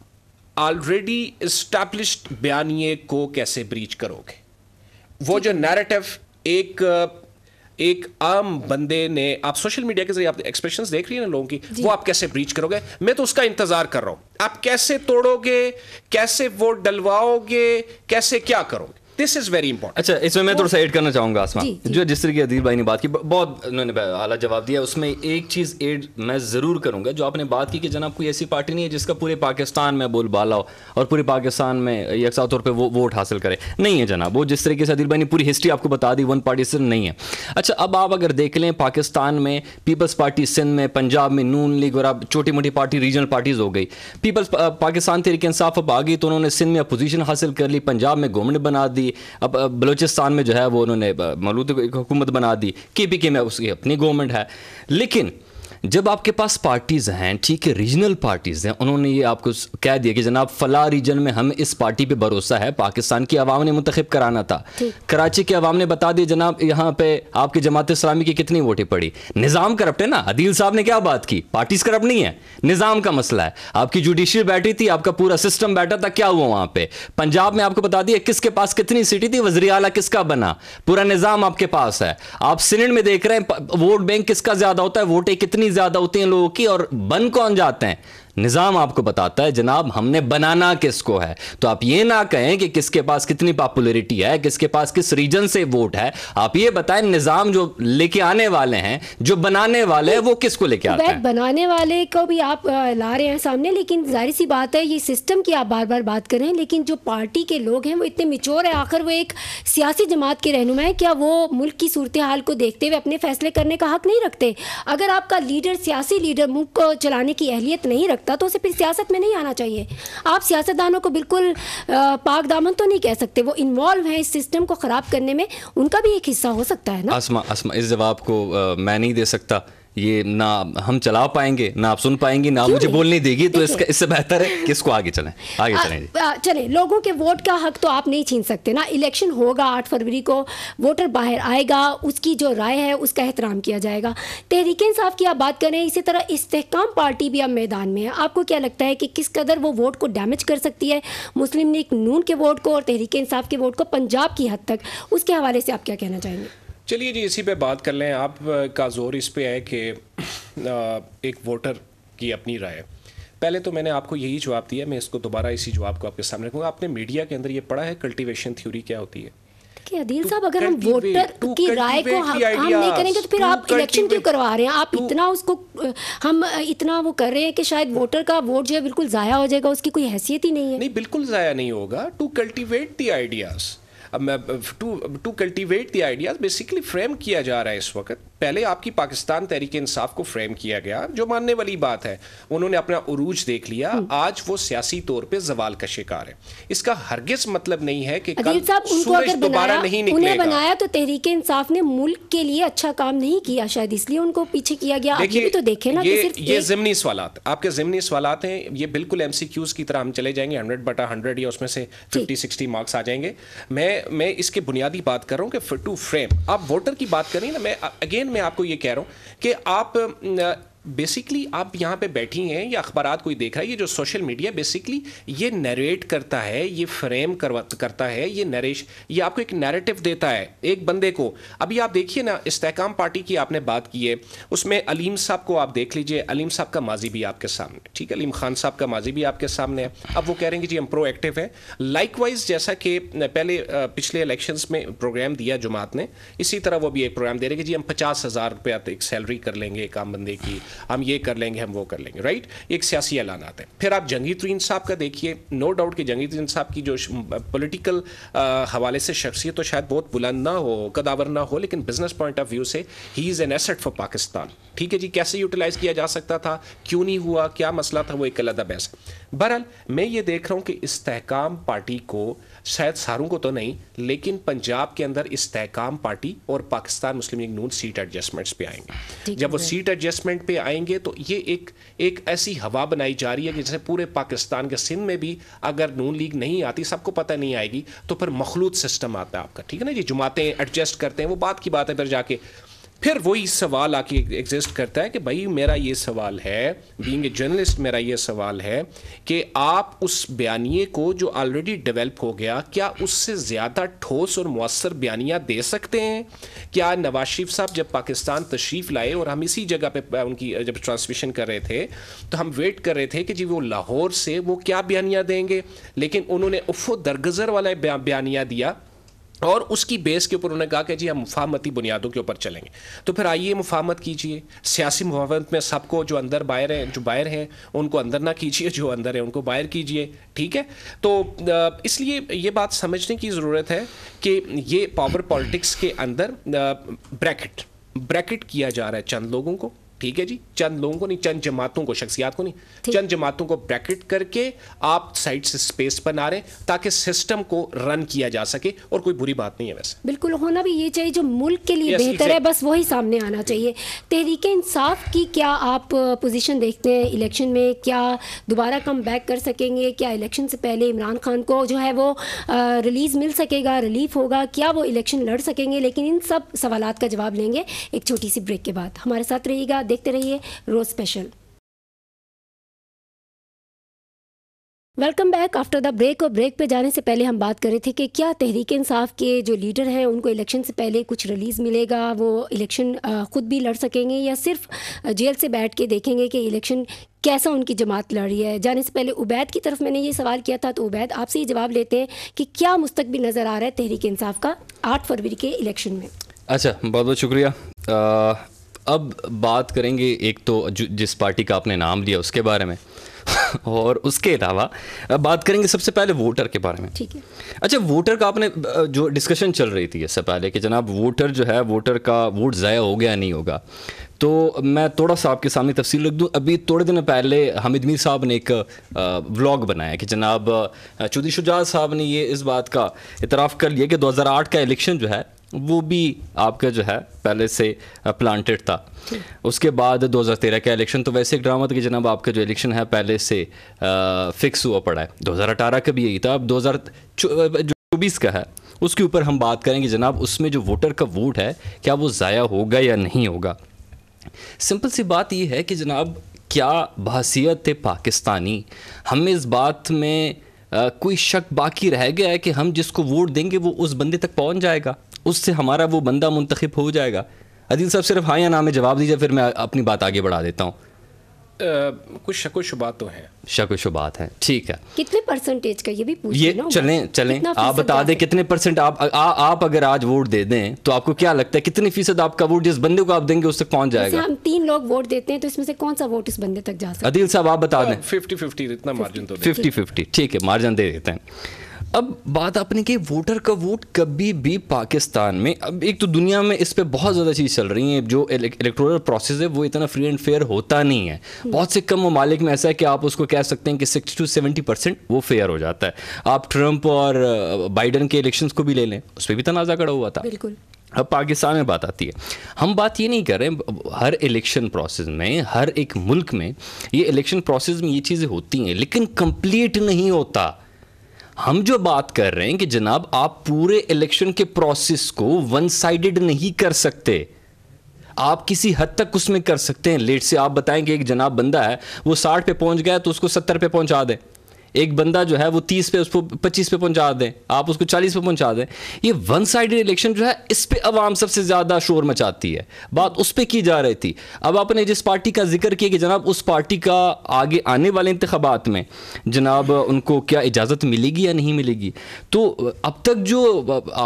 ऑलरेडी इस्टेब्लिश बयानिए को कैसे ब्रीच करोगे वो जो नैरेटिव एक एक आम बंदे ने आप सोशल मीडिया के जरिए आप एक्सप्रेशन देख रही है ना लोगों की वो आप कैसे ब्रीच करोगे मैं तो उसका इंतजार कर रहा हूं आप कैसे तोड़ोगे कैसे वोट डलवाओगे कैसे क्या करोगे दिस इज वेरी इंपॉर्टेंट अच्छा इसमें मैं थोड़ा सा एड करना चाहूंगा आसमान जो जिस तरीके अदील भाई ने बात की बहुत उन्होंने आला जवाब दिया उसमें एक चीज एड मैं जरूर करूंगा जो आपने बात की कि जनाब कोई ऐसी पार्टी नहीं है जिसका पूरे पाकिस्तान में बोल हो और पूरे पाकिस्तान में यकसा तौर पर वो वोट हासिल करे नहीं है जनाब वो जिस तरीके से अदीर भाई ने पूरी हिस्ट्री आपको बता दी वन पार्टी सिर्फ नहीं है अच्छा अब आप अगर देख लें पाकिस्तान में पीपल्स पार्टी सिंध में पंजाब में नून लीग और अब छोटी मोटी पार्टी रीजनल पार्टीज हो गई पीपल्स पाकिस्तान तरीके इंसाफ अब आ गई तो उन्होंने सिंध में अपोजिशन हासिल कर ली पंजाब में गवर्नमेंट बना दी दी अब बलूचिस्तान में जो है वो उन्होंने मौलूद हुकूमत बना दी के पी के में उसकी अपनी गवर्नमेंट है लेकिन जब आपके पास पार्टीज़ हैं ठीक है रीजनल पार्टीज़ हैं उन्होंने ये आपको कह दिया कि जनाब फ़ला रीजन में हम इस पार्टी पे भरोसा है पाकिस्तान की आवाम ने मुंतब कराना था कराची के आवाम ने बता दिया जनाब यहाँ पे आपकी जमात इस्लामी की कितनी वोटें पड़ी निज़ाम करप्ट है ना अदील साहब ने क्या बात की पार्टीज़ करप्ट नहीं है निज़ाम का मसला है आपकी जुडिशियल बैठी थी आपका पूरा सिस्टम बैठा था क्या हुआ वहाँ पर पंजाब में आपको बता दिया किसके पास कितनी सिटी थी वजरी अला किसका बना पूरा निज़ाम आपके पास है आप सीनेट में देख रहे हैं वोट बैंक किसका ज़्यादा होता है वोटें कितनी ज्यादा होती हैं लोगों की और बन कौन जाते हैं निज़ाम आपको बताता है जनाब हमने बनाना किसको है तो आप ये ना कहें कि किसके पास कितनी पॉपुलरिटी है किसके पास किस रीजन से वोट है आप ये बताएं निज़ाम जो लेके आने वाले हैं जो बनाने वाले हैं वो किसको लेके आते हैं बनाने वाले को भी आप ला रहे हैं सामने लेकिन जाहिर सी बात है ये सिस्टम की आप बार बार बात करें लेकिन जो पार्टी के लोग हैं वो इतने मिचोर है आखिर वो एक सियासी जमात के रहनुमा है क्या वो मुल्क की सूरत हाल को देखते हुए अपने फैसले करने का हक नहीं रखते अगर आपका लीडर सियासी लीडर मुल्क को चलाने की अहलियत नहीं रखते सकता तो उसे फिर सियासत में नहीं आना चाहिए आप सियासतदानों को बिल्कुल पाक दामन तो नहीं कह सकते वो इन्वॉल्व हैं इस सिस्टम को ख़राब करने में उनका भी एक हिस्सा हो सकता है ना आसमा आसमा इस जवाब को आ, मैं नहीं दे सकता ये ना हम चला पाएंगे ना आप सुन पाएंगे ना मुझे बोलने देगी तो इसका इससे बेहतर है किसको आगे चलें आगे चलें चले लोगों के वोट का हक तो आप नहीं छीन सकते ना इलेक्शन होगा आठ फरवरी को वोटर बाहर आएगा उसकी जो राय है उसका एहतराम किया जाएगा तहरीक इंसाफ की आप बात करें इसी तरह इस्तेकाम पार्टी भी अब मैदान में है आपको क्या लगता है कि किस कदर वो वोट को डैमेज कर सकती है मुस्लिम लीग नून के वोट को और तहरीक इंसाफ के वोट को पंजाब की हद तक उसके हवाले से आप क्या कहना चाहेंगे चलिए जी इसी पे बात कर लें आप का जोर इस पे है कि एक वोटर की अपनी राय पहले तो मैंने आपको यही जवाब दिया मैं इसको दोबारा इसी जवाब को आपके सामने रखूंगा आपने मीडिया के अंदर ये पढ़ा है कल्टीवेशन थ्योरी क्या होती है कि साहब अगर हम वोटर की राय को हम नहीं करेंगे तो फिर आप इलेक्शन क्यों करवा रहे हैं आप इतना उसको हम इतना वो कर रहे हैं कि शायद वोटर का वोट जो है बिल्कुल ज़ाया हो जाएगा उसकी कोई हैसियत ही नहीं है नहीं बिल्कुल ज़ाया नहीं होगा to cultivate the ideas to to cultivate the ideas basically frame किया जा रहा है इस वक्त पहले आपकी पाकिस्तान तहरीक इंसाफ को फ्रेम किया गया जो मानने वाली बात है उन्होंने अपना उरूज देख लिया हम्म। आज वो सियासी तौर पे जवाल का शिकार है इसका हरगिज मतलब नहीं है कि कल सूरज दोबारा नहीं निकलेगा बनाया तो तहरीक इंसाफ ने मुल्क के लिए अच्छा काम नहीं किया शायद इसलिए उनको पीछे किया गया आगे भी तो देखे ना ये, ये जिमनी सवाल आपके जिमनी सवाल है ये बिल्कुल एमसीक्यूज की तरह हम चले जाएंगे हंड्रेड बटा हंड्रेड या उसमें से फिफ्टी सिक्सटी मार्क्स आ जाएंगे मैं मैं इसके बुनियादी बात कर रहा हूँ कि टू फ्रेम आप वोटर की बात करें ना मैं अगेन मैं आपको ये कह रहा हूँ कि आप बेसिकली आप यहाँ पे बैठी हैं या अखबार कोई देख रहा है ये जो सोशल मीडिया बेसिकली ये नरेट करता है ये फ्रेम करता है ये नरेश ये आपको एक नैरेटिव देता है एक बंदे को अभी आप देखिए ना इस्तेकाम पार्टी की आपने बात की है उसमें अलीम साहब को आप देख लीजिए अलीम साहब का माजी भी आपके सामने ठीक है अलीम खान साहब का माजी भी आपके सामने है अब वो कह रहे हैं कि जी हम प्रोएक्टिव लाइक लाइकवाइज जैसा कि पहले पिछले इलेक्शंस में प्रोग्राम दिया जुमात ने इसी तरह वो भी एक प्रोग्राम दे रहे हैं कि जी हम पचास हज़ार रुपया एक सैलरी कर लेंगे एक आम बंदे की हम ये कर लेंगे हम वो कर लेंगे राइट एक सियासी ऐलान आते हैं फिर आप जंगी तरीन साहब का देखिए नो डाउट कि जंगी तरीन साहब की जो पोलिटिकल हवाले से शख्सियत तो शायद बहुत बुलंद ना हो कदावर ना हो लेकिन बिजनेस पॉइंट ऑफ व्यू से ही is an asset for Pakistan ठीक है जी कैसे यूटिलाइज़ किया जा सकता था क्यों नहीं हुआ क्या मसला था वो एक अलग बहस बहरहाल मैं ये देख रहा हूँ कि इस्तेकाम पार्टी को शायद सारों को तो नहीं लेकिन पंजाब के अंदर इस तहकाम पार्टी और Pakistan Muslim league Noon seat adjustments पे आएंगे जब वो सीट एडजस्टमेंट पे आएंगे तो ये एक एक ऐसी हवा बनाई जा रही है कि जैसे पूरे पाकिस्तान के सिंध में भी अगर नून लीग नहीं आती सबको पता नहीं आएगी तो फिर मखलूत सिस्टम आता है आपका ठीक है ना जी जुमाते एडजस्ट करते हैं वो बात की बात है फिर जाके फिर वही सवाल आके एग्जिस्ट करता है कि भाई मेरा ये सवाल है बीइंग ए जर्नलिस्ट मेरा ये सवाल है कि आप उस बयानिए को जो ऑलरेडी डेवलप हो गया क्या उससे ज़्यादा ठोस और मवसर बयानियाँ दे सकते हैं क्या नवाज शरीफ साहब जब पाकिस्तान तशरीफ़ लाए और हम इसी जगह पे उनकी जब ट्रांसमिशन कर रहे थे तो हम वेट कर रहे थे कि जी वो लाहौर से वो क्या बयानियाँ देंगे लेकिन उन्होंने उफ़ो दरगज़र वाला बयानिया दिया और उसकी बेस के ऊपर उन्होंने कहा कि जी हम मुफामती बुनियादों के ऊपर चलेंगे तो फिर आइए मुफामत कीजिए सियासी मुफामत में सबको जो अंदर बाहर हैं जो बाहर हैं उनको अंदर ना कीजिए जो अंदर हैं उनको बाहर कीजिए ठीक है तो इसलिए ये बात समझने की ज़रूरत है कि ये पावर पॉलिटिक्स के अंदर ब्रैकेट ब्रैकेट किया जा रहा है चंद लोगों को ठीक है जी चंद लोगों को नहीं चंद जमातों को शख्सियात को नहीं चंद जमातों को ब्रैकेट करके आप साइड से स्पेस बना रहे ताकि सिस्टम को रन किया जा सके और कोई बुरी बात नहीं है वैसे बिल्कुल होना भी ये चाहिए जो मुल्क के लिए बेहतर है बस वही सामने आना चाहिए तहरीक इंसाफ की क्या आप पोजीशन देखते हैं इलेक्शन में क्या दोबारा कम बैक कर सकेंगे क्या इलेक्शन से पहले इमरान खान को जो है वो रिलीज़ मिल सकेगा रिलीफ होगा क्या वो इलेक्शन लड़ सकेंगे लेकिन इन सब सवाल का जवाब लेंगे एक छोटी सी ब्रेक के बाद हमारे साथ रहिएगा देखते रहिए रोज special welcome back after the break और ब्रेक पे जाने से पहले हम बात कर रहे थे कि क्या तहरीक इंसाफ के जो लीडर हैं उनको इलेक्शन से पहले कुछ रिलीज़ मिलेगा वो इलेक्शन ख़ुद भी लड़ सकेंगे या सिर्फ जेल से बैठ के देखेंगे कि इलेक्शन कैसा उनकी जमात लड़ रही है जाने से पहले उबैद की तरफ मैंने ये सवाल किया था तो उबैद आपसे ये जवाब लेते हैं कि क्या मुस्तबिल नज़र आ रहा है तहरीक इंसाफ का आठ फरवरी के इलेक्शन में अच्छा बहुत बहुत शुक्रिया अब बात करेंगे एक तो जिस पार्टी का आपने नाम लिया उसके बारे में और उसके अलावा बात करेंगे सबसे पहले वोटर के बारे में ठीक है अच्छा वोटर का आपने जो डिस्कशन चल रही थी इससे पहले कि जनाब वोटर जो है वोटर का वोट ज़ाया हो गया नहीं होगा तो मैं थोड़ा सा आपके सामने तफसील रख दूँ अभी थोड़े दिन पहले हमिद मीर साहब ने एक व्लॉग बनाया कि जनाब चौधरी शुजात साहब ने ये इस बात का इतराफ़ कर लिया कि 2008 का इलेक्शन जो है वो भी आपका जो है पहले से प्लांटेड था उसके बाद 2013 का इलेक्शन तो वैसे एक ड्रामा था कि जनाब आपका जो इलेक्शन है पहले से आ, फिक्स हुआ पड़ा है 2018 का भी यही था अब दो चौबीस का है उसके ऊपर हम बात करेंगे जनाब उसमें जो वोटर का वोट है क्या वो ज़ाया होगा या नहीं होगा सिंपल सी बात यह है कि जनाब क्या बहसीत पाकिस्तानी हमें इस बात में आ, कोई शक बाकी रह गया है कि हम जिसको वोट देंगे वो उस बंदे तक पहुंच जाएगा उससे हमारा वो बंदा मुंतखब हो जाएगा अदील साहब सिर्फ हाँ या ना में जवाब दीजिए फिर मैं अपनी बात आगे बढ़ा देता हूँ कुछ शको शुबा तो है शको शुबात है ठीक है कितने परसेंटेज का ये भी पूछ ये चले चले आप बता दें कितने परसेंट आप आ, आप अगर आज वोट दे दें तो आपको क्या लगता है कितने फीसद आपका वोट जिस बंदे को आप देंगे उससे पहुंच जाएगा हम तीन लोग वोट देते हैं तो इसमें से कौन सा वोट इस बंदे तक जा सकता है अदिल साहब आप बता हाँ, दें फिफ्टी फिफ्टी इतना मार्जिन तो फिफ्टी फिफ्टी ठीक है मार्जिन दे देते हैं अब बात आपने की वोटर का वोट कभी भी पाकिस्तान में अब एक तो दुनिया में इस पर बहुत ज़्यादा चीज़ चल रही है जो इलेक्टोरल प्रोसेस है वो इतना फ्री एंड फेयर होता नहीं है हम्म। बहुत से कम ममालिक में ऐसा है कि आप उसको कह सकते हैं कि सिक्सटी टू सेवेंटी परसेंट वो फेयर हो जाता है आप ट्रंप और बाइडन के इलेक्शन को भी ले लें उस पर भी तनाज़ा खड़ा हुआ था बिल्कुल अब पाकिस्तान में बात आती है हम बात ये नहीं कर रहे हर इलेक्शन प्रोसेस में हर एक मुल्क में ये इलेक्शन प्रोसेस में ये चीज़ें होती हैं लेकिन कंप्लीट नहीं होता हम जो बात कर रहे हैं कि जनाब आप पूरे इलेक्शन के प्रोसेस को वन साइडेड नहीं कर सकते आप किसी हद तक उसमें कर सकते हैं लेट से आप बताएं कि एक जनाब बंदा है वो साठ पे पहुंच गया तो उसको सत्तर पे पहुंचा दें एक बंदा जो है वो तीस पे उसको पच्चीस पे पहुंचा दें आप उसको चालीस पे पहुंचा दें ये वन साइड इलेक्शन जो है इस पर आवाम सबसे ज़्यादा शोर मचाती है बात उस पर की जा रही थी अब आपने जिस पार्टी का जिक्र किया कि जनाब उस पार्टी का आगे आने वाले इंतबात में जनाब उनको क्या इजाज़त मिलेगी या नहीं मिलेगी तो अब तक जो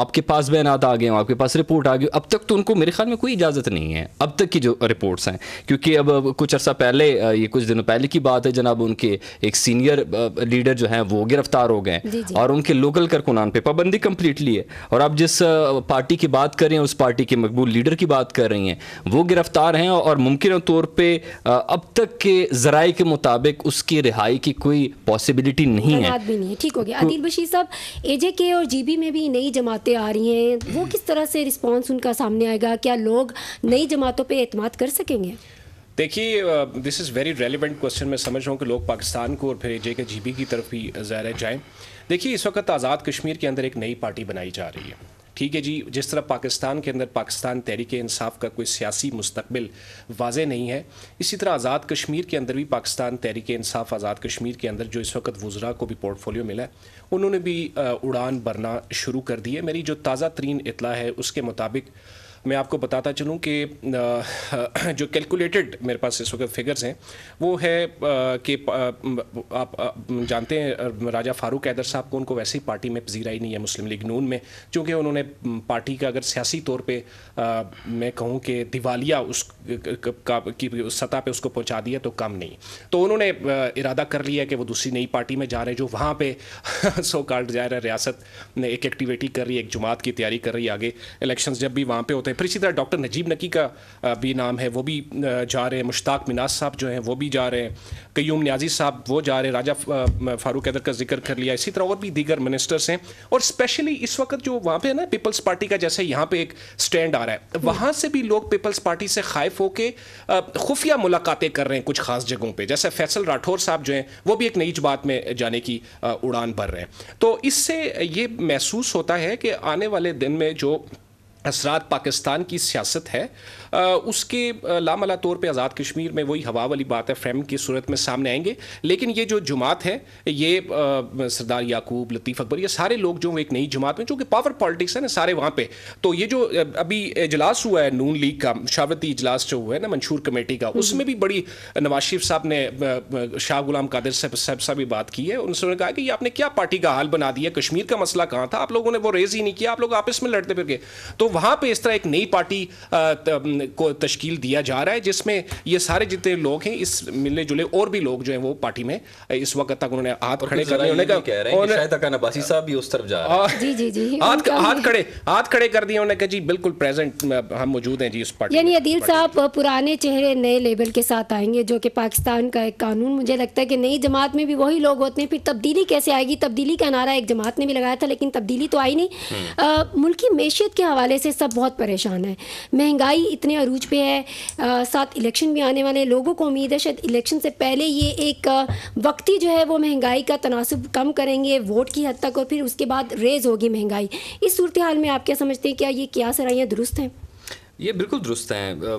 आपके पास बयान आ गए आपके पास रिपोर्ट आ गई अब तक तो उनको मेरे ख्याल में कोई इजाज़त नहीं है अब तक की जो रिपोर्ट्स हैं क्योंकि अब कुछ अर्सा पहले ये कुछ दिनों पहले की बात है जनाब उनके एक सीनियर लीडर लीडर जो हैं वो गिरफ्तार हो गए और उनके लोकल करकुनान पे पाबंदी कम्प्लीटली है और आप जिस पार्टी की बात कर रहे हैं उस पार्टी के मकबूल लीडर की बात कर रही हैं वो गिरफ्तार हैं और मुमकिन तौर पर अब तक के जराए के मुताबिक उसकी रिहाई की कोई पॉसिबिलिटी नहीं है ठीक हो गया तो अदिल बशीर साहब एजे के और जीबी में भी नई जमातें आ रही हैं वो किस तरह से रिस्पॉन्स उनका सामने आएगा क्या लोग नई जमातों पर अतमाद कर सकेंगे देखिए this is very relevant question मैं समझ रहा हूँ कि लोग पाकिस्तान को और फिर जे के जी बी की तरफ भी ज़्यादा जाएँ देखिए इस वक्त आज़ाद कश्मीर के अंदर एक नई पार्टी बनाई जा रही है ठीक है जी जिस तरह पाकिस्तान के अंदर पाकिस्तान तहरीक इंसाफ का कोई सियासी मुस्तबिल वाज नहीं है इसी तरह आज़ाद कश्मीर के अंदर भी पाकिस्तान तहरीक इंसाफ आज़ाद कश्मीर के अंदर जो इस वक्त वज़रा को भी पोर्टफोलियो मिला है उन्होंने भी उड़ान भरना शुरू कर दी है मेरी जो ताज़ा तरीन इतला है उसके मुताबिक मैं आपको बताता चलूँ कि जो कैलकुलेटेड मेरे पास इस वक्त फिगर्स हैं वो है कि आप जानते हैं राजा फारूक हैदर साहब को उनको वैसे ही पार्टी में पजीरा ही नहीं है मुस्लिम लीग नून में चूँकि उन्होंने पार्टी का अगर सियासी तौर पे मैं कहूँ कि दिवालिया उस की सतह पे उसको पहुँचा दिया तो कम नहीं तो उन्होंने इरादा कर लिया कि वो दूसरी नई पार्टी में जा रहे हैं जो वहाँ पर सो कार्ड जा रहा है रियासत ने एक एक्टिविटी कर रही है एक जमात की तैयारी कर रही है आगे इलेक्शन जब भी वहाँ पर होते हैं हैं फिर इसी तरह डॉक्टर नजीब नकी का भी नाम है वो भी जा रहे हैं मुश्ताक मिनाज साहब जो हैं वो भी जा रहे हैं कयूम न्याजी साहब वो जा रहे हैं राजा फारूक हैदर का जिक्र कर लिया इसी तरह और भी दीगर मिनिस्टर्स हैं और स्पेशली इस वक्त जो वहाँ पे है ना पीपल्स पार्टी का जैसे यहाँ पे एक स्टैंड आ रहा है हम्म। वहाँ से भी लोग पीपल्स पार्टी से खाइफ होकर खुफिया मुलाकातें कर रहे हैं कुछ खास जगहों पर जैसे फैसल राठौर साहब जो हैं वो भी एक नई बात में जाने की उड़ान भर रहे हैं तो इससे ये महसूस होता है कि आने वाले दिन में जो असरात पाकिस्तान की सियासत है आ, उसके लामला तौर पे आज़ाद कश्मीर में वही हवा वाली बात है फ्रेम की सूरत में सामने आएंगे लेकिन ये जो जुमात है ये सरदार याकूब लतीफ़ अकबर ये सारे लोग जो एक नई जुमात में चूँकि पावर पॉलिटिक्स है ना सारे वहाँ पे तो ये जो अभी इजलास हुआ है नून लीग का शावती इजलास जो हुआ है ना मंशूर कमेटी का हम्म। उसमें भी बड़ी नवाज शरीफ साहब ने शाह गुलाम कादिर साहब साहब भी बात की है उन्होंने कहा कि ये आपने क्या पार्टी का हाल बना दिया कश्मीर का मसला कहाँ था आप लोगों ने वो रेज ही नहीं किया आप लोग आपस में लड़ते फिर गए तो वहाँ पर इस तरह एक नई पार्टी को तश्कील दिया जा रहा है जिसमें ये सारे जितने लोग हैं इस मिलने जुले और भी लोग जो हैं वो पार्टी में इस वक्त तक उन्होंने हाथ खड़े कर दिए हाथ खड़े हाथ खड़े कर दिए उन्होंने कहा जी बिल्कुल प्रेजेंट हम मौजूद हैं जी उस पार्टी यानी अदील साहब पुराने चेहरे नए लेवल के साथ आएंगे जो कि पाकिस्तान का एक कानून मुझे लगता है कि नई जमात में भी वही लोग होते हैं फिर तब्दीली कैसे आएगी तब्दीली का नारा एक जमात ने भी लगाया था लेकिन तब्दीली तो आई नहीं हम्म। मुल्की मैशियत के हवाले से सब बहुत परेशान है महंगाई इतने अरूज पे है आ, साथ इलेक्शन भी आने वाले लोगों को उम्मीद है शायद इलेक्शन से पहले ये एक वक्ती जो है वो महंगाई का तनासब कम करेंगे वोट की हद तक और फिर उसके बाद रेज़ होगी महंगाई इस सूरत हाल में आप क्या समझते हैं क्या ये क्या सराइयाँ दुरुस्त हैं ये बिल्कुल दुरुस्त है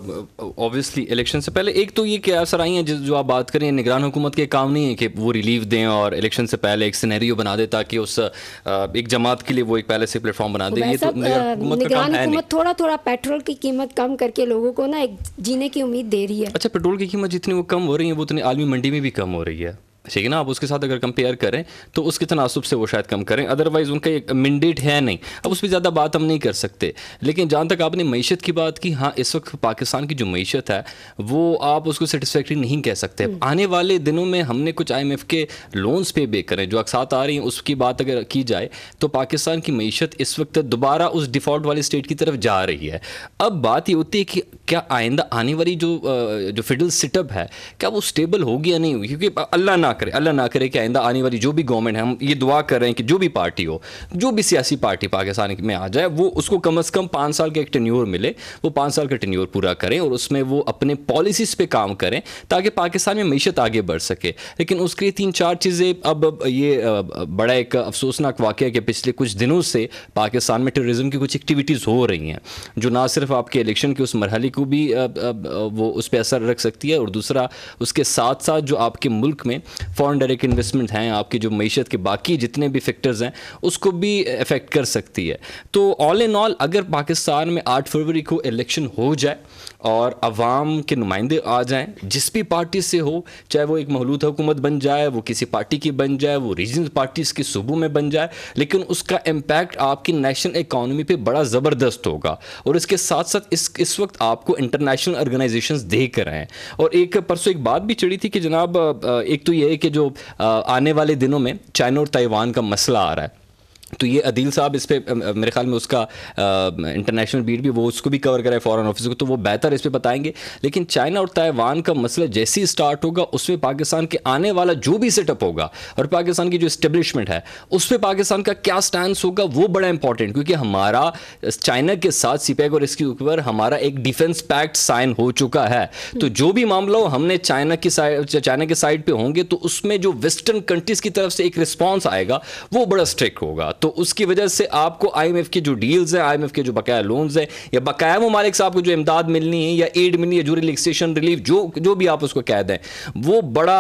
ऑब्वियसली इलेक्शन से पहले एक तो ये क्या आई है जो आप बात करें निगरान हुकूमत के काम नहीं है कि वो रिलीफ दें और इलेक्शन से पहले एक सिनेरियो बना दे ताकि उस एक जमात के लिए वो एक पहले से प्लेटफॉर्म बना तो दे ये तो निगरान हुकूमत थोड़ा थोड़ा पेट्रोल की कीमत कम करके लोगों को ना एक जीने की उम्मीद दे रही है अच्छा पेट्रोल की कीमत जितनी वो कम हो रही है वो उतनी आलमी मंडी में भी कम हो रही है ठीक है ना आप उसके साथ अगर कंपेयर करें तो उसके तनासब से वो शायद कम करें अदरवाइज़ उनका एक मैंडेट है नहीं अब उस पर ज़्यादा बात हम नहीं कर सकते लेकिन जहाँ तक आपने मीशत की बात की हाँ इस वक्त पाकिस्तान की जो मीशत है वो आप उसको सेटिसफैक्ट्री नहीं कह सकते हम्म। आने वाले दिनों में हमने कुछ आई एम एफ़ के लोन्स पे बे करें जो अक्सात आ रही हैं उसकी बात अगर की जाए तो पाकिस्तान की मीशत इस वक्त दोबारा उस डिफ़ॉल्ट वाले स्टेट की तरफ जा रही है अब बात ये होती है कि क्या आइंदा आने वाली जो जो फेडरल सिटअप है क्या वो स्टेबल होगी या नहीं होगी क्योंकि अल्लाह ना करे अल्लाह ना करे कि आइंदा आने वाली जो भी गवर्नमेंट है हम ये दुआ कर रहे हैं कि जो भी पार्टी हो जो भी सियासी पार्टी पाकिस्तान में आ जाए वो उसको कम अज़ कम पाँच साल का एक टेन्यूर मिले वो पाँच साल का टेन्योर पूरा करें और उसमें वो अपने पॉलिसीज़ पर काम करें ताकि पाकिस्तान में मीशत आगे बढ़ सके लेकिन उसके लिए तीन चार चीज़ें अब ये बड़ा एक अफसोसनाक वाक़ है कि पिछले कुछ दिनों से पाकिस्तान में टूरिज़म की कुछ एक्टिविटीज़ हो रही हैं जो ना सिर्फ आपके इलेक्शन के उस मरहले को भी वो उस पर असर रख सकती है और दूसरा उसके साथ साथ जो आपके मुल्क में फॉरेन डायरेक्ट इन्वेस्टमेंट हैं आपकी जो मीशत के बाकी जितने भी फैक्टर्स हैं उसको भी अफेक्ट कर सकती है तो ऑल इन ऑल अगर पाकिस्तान में आठ फरवरी को इलेक्शन हो जाए और आवाम के नुमाइंदे आ जाएं जिस भी पार्टी से हो चाहे वो एक महलूद हुकूमत बन जाए वो किसी पार्टी की बन जाए वो रीजनल पार्टीज़ के सूबों में बन जाए लेकिन उसका इम्पैक्ट आपकी नेशनल इकानमी पे बड़ा ज़बरदस्त होगा और इसके साथ साथ इस इस वक्त आपको इंटरनेशनल ऑर्गेनाइजेशन देख रहे हैं और एक परसों एक बात भी चढ़ी थी कि जनाब एक तो ये है कि जो आने वाले दिनों में चाइना और ताइवान का मसला आ रहा है तो ये अदील साहब इस पर मेरे ख्याल में उसका इंटरनेशनल बीट भी वो उसको भी कवर करें फॉरेन ऑफिस को तो वो बेहतर इस पर बताएंगे लेकिन चाइना और ताइवान का मसला जैसे ही स्टार्ट होगा उसमें पाकिस्तान के आने वाला जो भी सेटअप होगा और पाकिस्तान की जो इस्टेब्लिशमेंट है उस पर पाकिस्तान का क्या स्टैंड होगा वो बड़ा इंपॉर्टेंट क्योंकि हमारा चाइना के साथ सीपैक और इसके ऊपर हमारा एक डिफेंस पैक्ट साइन हो चुका है तो जो भी मामला हो हमने चाइना की चाइना के साइड पर होंगे तो उसमें जो वेस्टर्न कंट्रीज की तरफ से एक रिस्पॉन्स आएगा वो बड़ा स्ट्रिक्ट होगा तो उसकी वजह से आपको आईएमएफ की जो डील्स है आईएमएफ के जो बकाया लोन्स है या बकाया ममालिक से आपको जो इमदाद मिलनी है या एड मिलनी है जो रिलैक्सेशन रिलीफ जो जो भी आप उसको कह दें वो बड़ा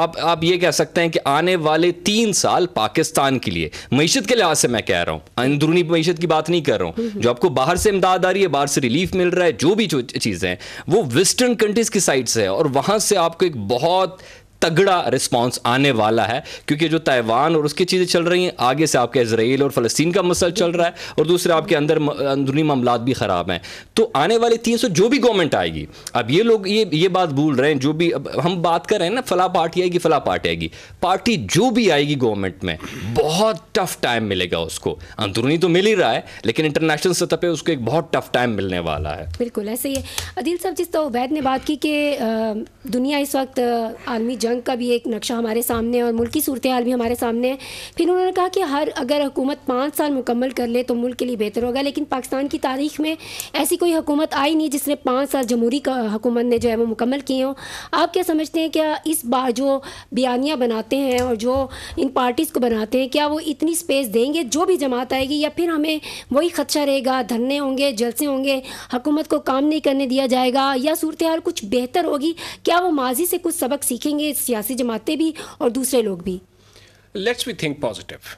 आप आप ये कह सकते हैं कि आने वाले तीन साल पाकिस्तान के लिए मीशत के लिहाज से मैं कह रहा हूँ अंदरूनी मीशत की बात नहीं कर रहा हूँ जो आपको बाहर से इमदाद आ रही है बाहर से रिलीफ मिल रहा है जो भी चीज़ें हैं वो वेस्टर्न कंट्रीज़ की साइड से है और वहाँ से आपको एक बहुत तगड़ा रिस्पॉन्स आने वाला है क्योंकि जो ताइवान और उसकी चीज़ें चल रही हैं आगे से आपके इसराइल और फलस्तीन का मसल चल रहा है और दूसरे आपके अंदर अंदरूनी मामला भी ख़राब हैं तो आने वाले तीन सौ जो भी गवर्नमेंट आएगी अब ये लोग ये ये बात भूल रहे हैं जो भी अब हम बात कर रहे हैं ना फला पार्टी आएगी फला पार्टी आएगी पार्टी जो भी आएगी गवर्नमेंट में बहुत टफ टाइम मिलेगा उसको अंदरूनी तो मिल ही रहा है लेकिन इंटरनेशनल सतह पर उसको एक बहुत टफ टाइम मिलने वाला है बिल्कुल ऐसे ही है अदिल साहब जिस तो वैद ने बात की कि दुनिया इस वक्त आर्मी जंग जंग का भी एक नक्शा हमारे सामने है और मुल्क की सूरत हाल भी हमारे सामने है फिर उन्होंने कहा कि हर अगर हुकूमत पाँच साल मुकम्मल कर ले तो मुल्क के लिए बेहतर होगा लेकिन पाकिस्तान की तारीख में ऐसी कोई हुकूमत आई नहीं जिसने पाँच साल जमहूरी हुकूमत ने जो है वो मुकम्मल किए हों आप क्या समझते हैं क्या इस बार जो बयानियाँ बनाते हैं और जो इन पार्टीज़ को बनाते हैं क्या वो इतनी स्पेस देंगे जो भी जमात आएगी या फिर हमें वही खदशा रहेगा धरने होंगे जलसे होंगे हुकूमत को काम नहीं करने दिया जाएगा या सूरत हाल कुछ बेहतर होगी क्या वो माजी से कुछ सबक सीखेंगे सियासी जमातें भी और दूसरे लोग भी लेट्स वी थिंक पॉजिटिव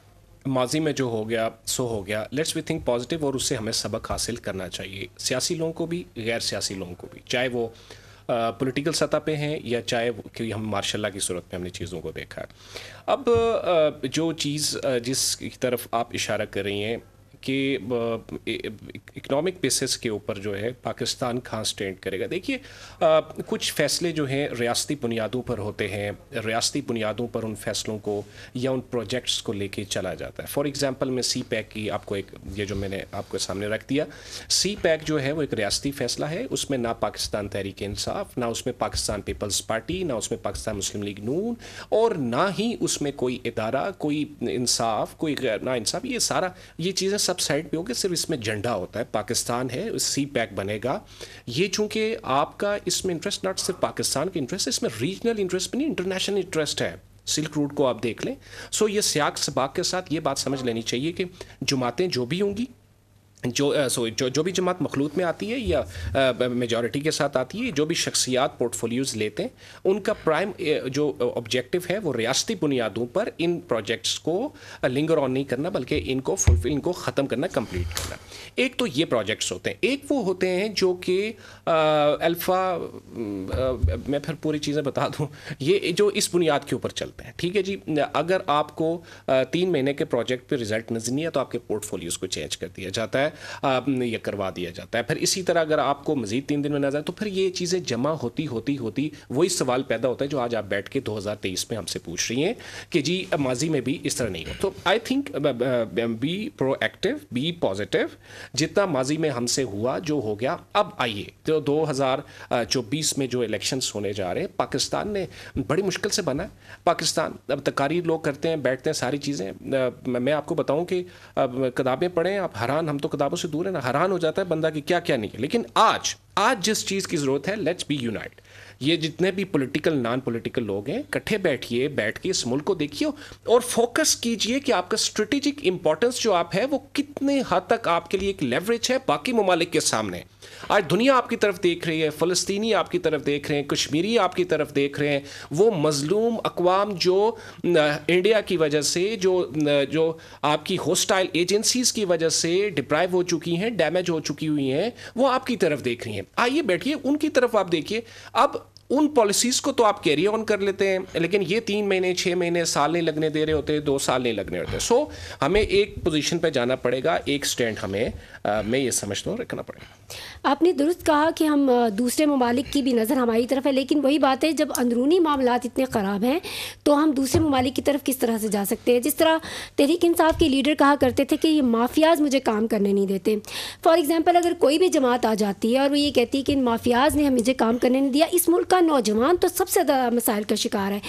माजी में जो हो गया सो हो गया लेट्स वी थिंक पॉजिटिव और उससे हमें सबक हासिल करना चाहिए सियासी लोगों को भी गैर सियासी लोगों को भी चाहे वो पॉलिटिकल सतह पे हैं या चाहे क्योंकि हम मार्शाला की सूरत में हमने चीज़ों को देखा अब आ, जो चीज़ जिस तरफ आप इशारा कर रही हैं कि इकोनॉमिक बेसिस के ऊपर जो है पाकिस्तान कहाँ स्टैंड करेगा देखिए कुछ फैसले जो हैं रियासती बुनियादों पर होते हैं रियासती बुनियादों पर उन फैसलों को या उन प्रोजेक्ट्स को लेके चला जाता है फॉर एग्जांपल मैं सी पैक की आपको एक ये जो मैंने आपके सामने रख दिया सी पैक जो है वो एक रियासती फैसला है उसमें ना पाकिस्तान तहरीक इंसाफ ना उसमें पाकिस्तान पीपल्स पार्टी ना उसमें पाकिस्तान मुस्लिम लीग नून और ना ही उसमें कोई इदारा कोई इंसाफ कोई ना इंसाफ ये सारा ये चीज़ें सब सब साइड पे होंगे सिर्फ इसमें झंडा होता है पाकिस्तान है सी पैक बनेगा ये चूंकि आपका इसमें इंटरेस्ट नॉट सिर्फ पाकिस्तान का इंटरेस्ट है इसमें रीजनल इंटरेस्ट भी नहीं इंटरनेशनल इंटरेस्ट है सिल्क रूट को आप देख लें सो ये सियाक सबाक के साथ ये बात समझ लेनी चाहिए कि जुमातें जो भी होंगी जो सो जो जो भी जमात मखलूत में आती है या मेजॉरिटी के साथ आती है जो भी शख्सियात पोर्टफोलियोज़ लेते हैं उनका प्राइम जो ऑब्जेक्टिव है वो रियासती बुनियादों पर इन प्रोजेक्ट्स को लिंगर ऑन नहीं करना बल्कि इनको फुलफिल इनको ख़त्म करना कम्प्लीट करना एक तो ये प्रोजेक्ट्स होते हैं एक वो होते हैं जो कि अल्फ़ा मैं फिर पूरी चीज़ें बता दूँ ये जो इस बुनियाद के ऊपर चलते हैं ठीक है जी अगर आपको तीन महीने के प्रोजेक्ट पे रिजल्ट नजर नहीं है तो आपके पोर्टफोलियोज़ को चेंज कर दिया जाता है या करवा दिया जाता है फिर इसी तरह अगर आपको मजीद तीन दिन में नजर आए तो फिर ये चीज़ें जमा होती होती होती वही सवाल पैदा होता है जो आज आप बैठ के तेईस में हमसे पूछ रही हैं कि जी माजी में भी इस तरह नहीं हो तो I think be proactive be positive जितना माजी में हमसे हुआ जो हो गया अब आइए तो दो हज़ार चौबीस में जो इलेक्शंस होने जा रहे हैं पाकिस्तान ने बड़ी मुश्किल से बना है पाकिस्तान अब तकारीर लोग करते हैं बैठते हैं सारी चीज़ें मैं आपको बताऊँ कि किताबें पढ़ें आप हैरान हम तो किताबों से दूर हैं ना हैरान हो जाता है बंदा कि क्या क्या नहीं है लेकिन आज आज जिस चीज़ की ज़रूरत है लेट्स बी यूनाइट ये जितने भी पॉलिटिकल नॉन पॉलिटिकल लोग हैं इकट्ठे बैठिए बैठ के इस मुल्क को देखिए और फोकस कीजिए कि आपका स्ट्रेटेजिक इंपॉर्टेंस जो आप है वो कितने हद तक आपके लिए एक लेवरेज है बाकी ममालिक के सामने आज दुनिया आपकी तरफ देख रही है फ़लस्तनी आपकी तरफ देख रहे हैं कश्मीरी आपकी तरफ देख रहे हैं वो मजलूम अकवाम जो इंडिया की वजह से जो जो आपकी होस्टाइल एजेंसीज़ की वजह से डिप्राइव हो चुकी हैं डैमेज हो चुकी हुई हैं वो आपकी तरफ देख रही हैं आइए बैठिए उनकी तरफ आप देखिए अब उन पॉलिसीज़ को तो आप कैरी ऑन कर लेते हैं लेकिन ये तीन महीने छः महीने साल नहीं लगने दे रहे होते दो साल नहीं लगने होते सो so, हमें एक पोजीशन पे जाना पड़ेगा एक स्टैंड हमें आ, मैं ये समझता हूँ रखना पड़ेगा आपने दुरुस्त कहा कि हम दूसरे ममालिक की भी नज़र हमारी तरफ है लेकिन वही बात है जब अंदरूनी मामला इतने ख़राब हैं तो हम दूसरे ममालिक की तरफ किस तरह से जा सकते हैं जिस तरह तहरीक इंसाफ के लीडर कहा करते थे कि ये माफियाज मुझे काम करने नहीं देते फॉर एग्ज़ाम्पल अगर कोई भी जमात आ जाती है और वो ये कहती है कि इन माफियाज ने मुझे काम करने नहीं दिया इस मुल्क का नौजवान तो सबसे ज़्यादा मसाइल का शिकार है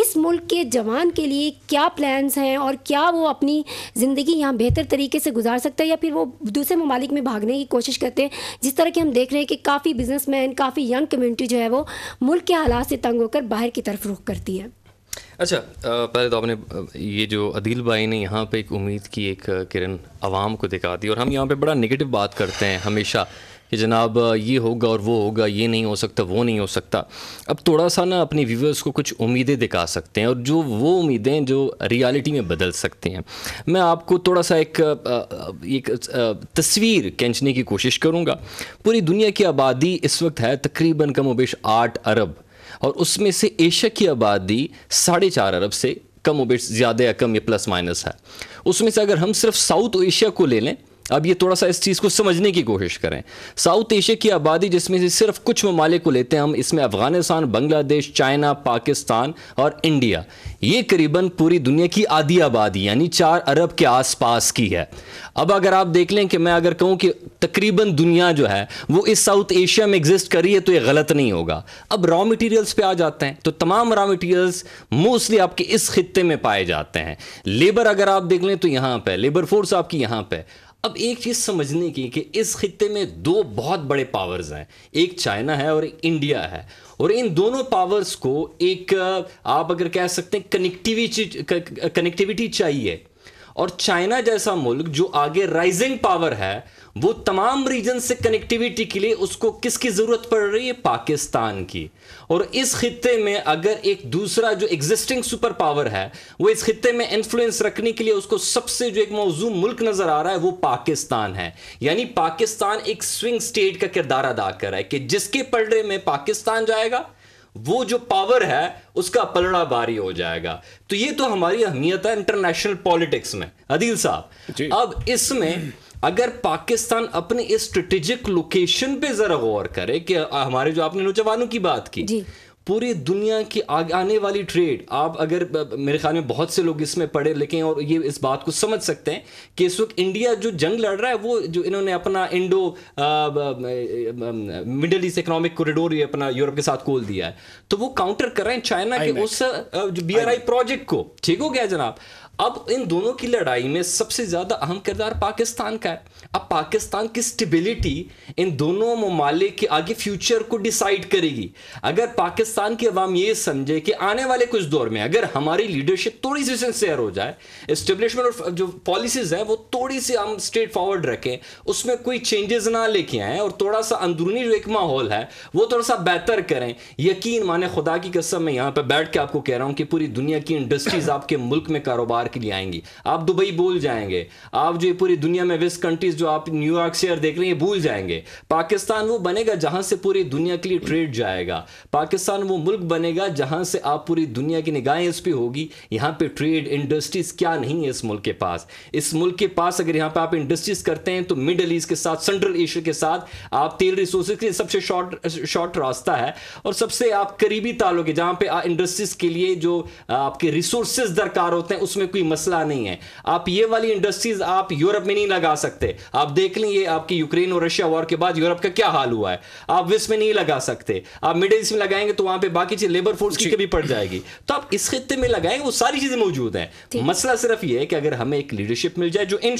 इस मुल्क के जवान के लिए क्या प्लान्स हैं और क्या वो अपनी ज़िंदगी यहाँ बेहतर तरीके से गुजार सकता है या फिर वो दूसरे ममालिक में भागने की कोशिश करते हैं जिस तरह की हम देख रहे हैं कि काफ़ी बिजनेस मैन काफ़ी यंग कम्यूनिटी जो है वो मुल्क के हालात से तंग होकर बाहर की तरफ रुख करती है अच्छा पहले तो आपने ये जो अदील भाई ने यहाँ पे एक उम्मीद की एक किरण आवाम को दिखा दी और हम यहाँ पे बड़ा नेगेटिव बात करते हैं हमेशा कि जनाब ये होगा और वो होगा ये नहीं हो सकता वो नहीं हो सकता अब थोड़ा सा ना अपने व्यूवर्स को कुछ उम्मीदें दिखा सकते हैं और जो वो उम्मीदें जो रियलिटी में बदल सकती हैं मैं आपको थोड़ा सा एक एक तस्वीर खींचने की कोशिश करूँगा पूरी दुनिया की आबादी इस वक्त है तकरीबन कम वेश आठ अरब और उसमें से एशिया की आबादी साढ़े चार अरब से कम उबेश ज़्यादा या कम या प्लस माइनस है उसमें से अगर हम सिर्फ साउथ एशिया को ले लें अब ये थोड़ा सा इस चीज़ को समझने की कोशिश करें साउथ एशिया की आबादी जिसमें से सिर्फ कुछ ममालिक को लेते हैं हम इसमें अफगानिस्तान बांग्लादेश चाइना पाकिस्तान और इंडिया ये करीबन पूरी दुनिया की आधी आबादी यानी चार अरब के आसपास की है अब अगर आप देख लें कि मैं अगर कहूँ कि तकरीबन दुनिया जो है वो इस साउथ एशिया में एग्जिस्ट करी है तो ये गलत नहीं होगा अब रॉ मटेरियल्स पे आ जाते हैं तो तमाम रॉ मटेरियल्स मोस्टली आपके इस खत्े में पाए जाते हैं लेबर अगर आप देख लें तो यहाँ पर लेबर फोर्स आपकी यहाँ पर अब एक चीज़ समझने की कि इस खत्े में दो बहुत बड़े पावर्स हैं एक चाइना है और एक इंडिया है और इन दोनों पावर्स को एक आप अगर कह सकते हैं कनेक्टिविटी कनेक्टिविटी चाहिए और चाइना जैसा मुल्क जो आगे राइजिंग पावर है वो तमाम रीजन से कनेक्टिविटी के लिए उसको किसकी ज़रूरत पड़ रही है पाकिस्तान की और इस खत्े में अगर एक दूसरा जो एग्जिस्टिंग सुपर पावर है वो इस खत्े में इन्फ्लुएंस रखने के लिए उसको सबसे जो एक मौजूद मुल्क नज़र आ रहा है वो पाकिस्तान है यानी पाकिस्तान एक स्विंग स्टेट का किरदार अदा कर रहा है कि जिसके पलड़े में पाकिस्तान जाएगा वो जो पावर है उसका पलड़ा बारी हो जाएगा तो ये तो हमारी अहमियत है इंटरनेशनल पॉलिटिक्स में अदील साहब अब इसमें अगर पाकिस्तान अपने इस स्ट्रेटेजिक लोकेशन पे जरा गौर करे कि हमारे जो आपने नौजवानों की बात की पूरी दुनिया की आने वाली ट्रेड आप अगर मेरे ख्याल में बहुत से लोग इसमें पढ़े लिखे और ये इस बात को समझ सकते हैं कि इस वक्त इंडिया जो जंग लड़ रहा है वो जो इन्होंने अपना Indo middle east economic corridor ये अपना यूरोप के साथ खोल दिया है तो वो काउंटर कर रहे हैं चाइना के उस बी आर आई प्रोजेक्ट को ठीक हो गया जनाब अब इन दोनों की लड़ाई में सबसे ज़्यादा अहम किरदार पाकिस्तान का है अब पाकिस्तान की स्टेबिलिटी इन दोनों ममालिक के आगे फ्यूचर को डिसाइड करेगी अगर पाकिस्तान की अवाम ये समझे कि आने वाले कुछ दौर में अगर हमारी लीडरशिप थोड़ी सी सिंसियर हो जाए इस्टेब्लिशमेंट और जो पॉलिसीज़ हैं वो थोड़ी सी हम स्ट्रेट फॉरवर्ड रखें उसमें कोई चेंजेस ना लेके आएँ और थोड़ा सा अंदरूनी जो एक माहौल है वो थोड़ा सा बेहतर करें यकीन माने खुदा की कसम मैं यहाँ पर बैठ के आपको कह रहा हूँ कि पूरी दुनिया की इंडस्ट्रीज़ आपके मुल्क में कारोबार व्यापार के लिए आएंगी आप दुबई भूल जाएंगे आप जो पूरी दुनिया में वेस्ट कंट्रीज जो आप न्यूयॉर्क शेयर देख रहे हैं भूल जाएंगे पाकिस्तान वो बनेगा जहां से पूरी दुनिया के लिए ट्रेड जाएगा पाकिस्तान वो मुल्क बनेगा जहां से आप पूरी दुनिया की निगाहें इस पर होगी यहां पर ट्रेड इंडस्ट्रीज क्या नहीं है इस मुल्क के पास इस मुल्क के पास अगर यहां पर आप इंडस्ट्रीज करते हैं तो मिडल ईस्ट के साथ सेंट्रल एशिया के साथ आप तेल रिसोर्सेज के सबसे शॉर्ट शॉर्ट रास्ता है और सबसे आप करीबी ताल्लुक है जहां पे इंडस्ट्रीज के लिए जो आपके रिसोर्सेज दरकार होते हैं उसमें कोई मसला नहीं है आप ये वाली इंडस्ट्रीज आप यूरोप में नहीं लगा सकते आप देख लीजिए आपकी यूक्रेन और रशिया वॉर के बाद यूरोप का क्या हाल हुआ है आप विश्व में नहीं लगा सकते आप मिडिल ईस्ट में लगाएंगे तो वहां पर बाकी चीज लेबर फोर्स की भी पड़ जाएगी तो आप इस खत्ते में लगाएंगे वो सारी चीजें मौजूद हैं मसला सिर्फ ये है कि अगर हमें एक लीडरशिप मिल जाए जो इन